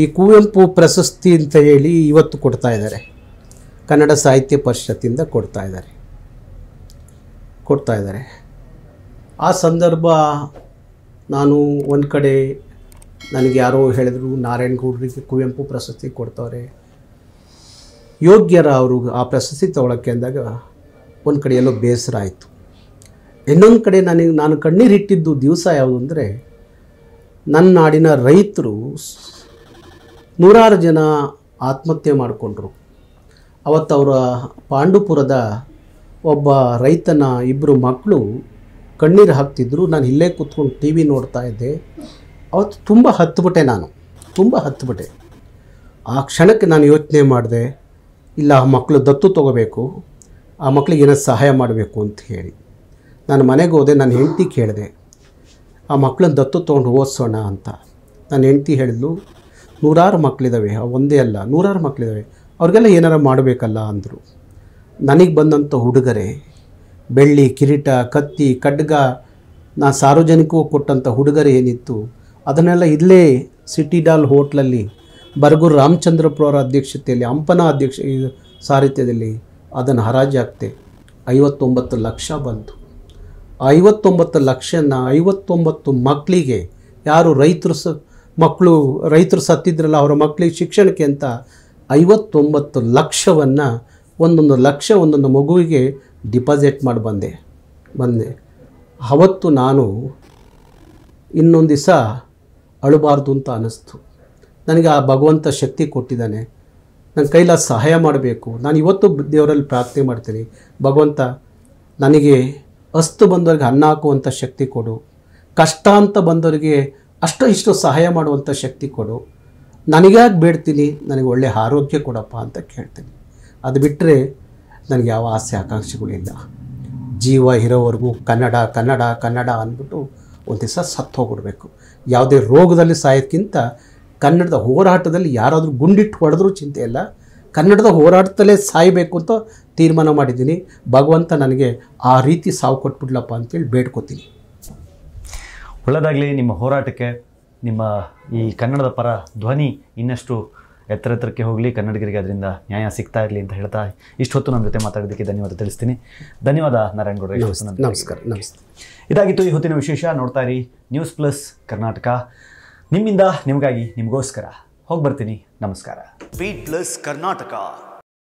ಈ ಕುವೆಂಪು ಪ್ರಶಸ್ತಿ ಅಂತ ಹೇಳಿ ಇವತ್ತು ಕೊಡ್ತಾ ಇದ್ದಾರೆ ಕನ್ನಡ ಸಾಹಿತ್ಯ ಪರಿಷತ್ತಿಂದ ಕೊಡ್ತಾ ಇದ್ದಾರೆ ಕೊಡ್ತಾ ಇದ್ದಾರೆ ಆ ಸಂದರ್ಭ ನಾನು ಒಂದು ಕಡೆ ನನಗೆ ಯಾರೋ ಹೇಳಿದ್ರು ನಾರಾಯಣಗೌಡರಿಗೆ ಕುವೆಂಪು ಪ್ರಶಸ್ತಿ ಕೊಡ್ತವ್ರೆ ಯೋಗ್ಯರ ಅವರು ಆ ಪ್ರಶಸ್ತಿ ತೊಗೊಳಕ್ಕೆ ಅಂದಾಗ ಒಂದು ಕಡೆ ಬೇಸರ ಆಯಿತು ಇನ್ನೊಂದು ಕಡೆ ನನಗೆ ನಾನು ಕಣ್ಣೀರು ದಿವಸ ಯಾವುದು ಅಂದರೆ ನನ್ನ ನಾಡಿನ ರೈತರು ನೂರಾರು ಜನ ಆತ್ಮಹತ್ಯೆ ಮಾಡಿಕೊಂಡ್ರು ಅವತ್ತವರ ಪಾಂಡುಪುರದ ಒಬ್ಬ ರೈತನ ಇಬ್ಬರು ಮಕ್ಕಳು ಕಣ್ಣೀರು ಹಾಕ್ತಿದ್ರು ನಾನು ಇಲ್ಲೇ ಕೂತ್ಕೊಂಡು ಟಿ ವಿ ನೋಡ್ತಾ ಇದ್ದೆ ಅವತ್ತು ತುಂಬ ಹತ್ತುಬಿಟ್ಟೆ ನಾನು ತುಂಬ ಹತ್ತುಬಿಟ್ಟೆ ಆ ಕ್ಷಣಕ್ಕೆ ನಾನು ಯೋಚನೆ ಮಾಡಿದೆ ಇಲ್ಲ ಆ ಮಕ್ಕಳು ದತ್ತು ತೊಗೋಬೇಕು ಆ ಮಕ್ಕಳಿಗೆ ಏನೋ ಸಹಾಯ ಮಾಡಬೇಕು ಅಂತ ಹೇಳಿ ನಾನು ಮನೆಗೆ ಹೋದೆ ನನ್ನ ಹೆಂಡತಿ ಕೇಳಿದೆ ಆ ಮಕ್ಕಳನ್ನ ದತ್ತು ತೊಗೊಂಡು ಓದಿಸೋಣ ಅಂತ ನನ್ನ ಹೆಂಡತಿ ಹೇಳಿದ್ಲು ನೂರಾರು ಮಕ್ಕಳಿದ್ದಾವೆ ಒಂದೇ ಅಲ್ಲ ನೂರಾರು ಮಕ್ಕಳಿದ್ದಾವೆ ಅವ್ರಿಗೆಲ್ಲ ಏನಾರು ಮಾಡಬೇಕಲ್ಲ ಅಂದರು ನನಗೆ ಬಂದಂಥ ಹುಡುಗರೆ ಬೆಳ್ಳಿ ಕಿರೀಟ ಕತ್ತಿ ಖಡ್ಗ ನಾನು ಸಾರ್ವಜನಿಕವಾಗಿ ಕೊಟ್ಟಂಥ ಹುಡುಗರು ಏನಿತ್ತು ಅದನ್ನೆಲ್ಲ ಇಲ್ಲೇ ಸಿಟಿ ಡಾಲ್ ಹೋಟ್ಲಲ್ಲಿ ಬರಗೂರು ಅವರ ಅಧ್ಯಕ್ಷತೆಯಲ್ಲಿ ಅಂಪನ ಅಧ್ಯಕ್ಷ ಸಾರಿತ್ಯದಲ್ಲಿ ಅದನ್ನು ಹರಾಜಾಗ್ತೆ ಐವತ್ತೊಂಬತ್ತು ಲಕ್ಷ ಬಂತು ಐವತ್ತೊಂಬತ್ತು ಲಕ್ಷನ ಐವತ್ತೊಂಬತ್ತು ಮಕ್ಕಳಿಗೆ ಯಾರು ರೈತರು ಸ ಮಕ್ಕಳು ರೈತರು ಸತ್ತಿದ್ರಲ್ಲ ಅವರ ಮಕ್ಕಳಿಗೆ ಶಿಕ್ಷಣಕ್ಕೆ ಅಂತ ಐವತ್ತೊಂಬತ್ತು ಲಕ್ಷವನ್ನು ಒಂದೊಂದು ಲಕ್ಷ ಒಂದೊಂದು ಮಗುವಿಗೆ ಡಿಪಾಸಿಟ್ ಮಾಡಿ ಬಂದೆ ಬಂದೆ ಅವತ್ತು ನಾನು ಇನ್ನೊಂದು ದಿವಸ ಅಳಬಾರ್ದು ಅಂತ ಅನ್ನಿಸ್ತು ನನಗೆ ಆ ಭಗವಂತ ಶಕ್ತಿ ಕೊಟ್ಟಿದ್ದಾನೆ ನನ್ನ ಕೈಲ ಸಹಾಯ ಮಾಡಬೇಕು ನಾನು ಇವತ್ತು ದೇವರಲ್ಲಿ ಪ್ರಾರ್ಥನೆ ಮಾಡ್ತೀನಿ ಭಗವಂತ ನನಗೆ ಅಸ್ತು ಬಂದವರಿಗೆ ಅನ್ನ ಹಾಕುವಂಥ ಶಕ್ತಿ ಕೊಡು ಕಷ್ಟ ಅಂತ ಬಂದವರಿಗೆ ಅಷ್ಟು ಇಷ್ಟು ಸಹಾಯ ಮಾಡುವಂಥ ಶಕ್ತಿ ಕೊಡು ನನಗ್ಯಾಕೆ ಬೇಡ್ತೀನಿ ನನಗೆ ಒಳ್ಳೆಯ ಆರೋಗ್ಯ ಕೊಡಪ್ಪ ಅಂತ ಕೇಳ್ತೀನಿ ಅದು ಬಿಟ್ಟರೆ ನನಗೆ ಯಾವ ಆಸೆ ಆಕಾಂಕ್ಷೆಗಳಿಲ್ಲ ಜೀವ ಇರೋವರೆಗೂ ಕನ್ನಡ ಕನ್ನಡ ಕನ್ನಡ ಅಂದ್ಬಿಟ್ಟು ಒಂದು ದಿವಸ ಸತ್ತು ಹೋಗ್ಬಿಡ್ಬೇಕು ಯಾವುದೇ ರೋಗದಲ್ಲಿ ಸಾಯೋದಕ್ಕಿಂತ ಕನ್ನಡದ ಹೋರಾಟದಲ್ಲಿ ಯಾರಾದರೂ ಗುಂಡಿಟ್ಟು ಹೊಡೆದ್ರೂ ಚಿಂತೆ ಇಲ್ಲ ಕನ್ನಡದ ಹೋರಾಟದಲ್ಲೇ ಸಾಯಬೇಕು ಅಂತ ತೀರ್ಮಾನ ಮಾಡಿದ್ದೀನಿ ಭಗವಂತ ನನಗೆ ಆ ರೀತಿ ಸಾವು ಕೊಟ್ಬಿಡ್ಲಪ್ಪ ಅಂತೇಳಿ ಬೇಡ್ಕೋತೀನಿ ಒಳ್ಳೆಯದಾಗಲಿ ನಿಮ್ಮ ಹೋರಾಟಕ್ಕೆ ನಿಮ್ಮ ಈ ಕನ್ನಡದ ಪರ ಧ್ವನಿ ಇನ್ನಷ್ಟು ಎತ್ತರ ಎತ್ತರಕ್ಕೆ ಹೋಗಲಿ ಕನ್ನಡಿಗರಿಗೆ ಅದರಿಂದ ನ್ಯಾಯ ಸಿಗ್ತಾ ಇರಲಿ ಅಂತ ಹೇಳ್ತಾ ಇಷ್ಟು ಹೊತ್ತು ನಮ್ಮ ಜೊತೆ ಮಾತಾಡೋದಕ್ಕೆ ಧನ್ಯವಾದ ತಿಳಿಸ್ತೀನಿ ಧನ್ಯವಾದ ನಾರಾಯಣಗೌಡ ನಮಸ್ಕಾರ ನಮಸ್ತೆ ಇದಾಗಿತ್ತು ಈ ಹೊತ್ತಿನ ವಿಶೇಷ ನೋಡ್ತಾ ಇರಿ ನ್ಯೂಸ್ ಪ್ಲಸ್ ಕರ್ನಾಟಕ ನಿಮ್ಮಿಂದ ನಿಮಗಾಗಿ ನಿಮಗೋಸ್ಕರ ಹೋಗಿ ಬರ್ತೀನಿ ನಮಸ್ಕಾರ ಬೀಟ್ಲಸ್ ಪ್ಲಸ್ ಕರ್ನಾಟಕ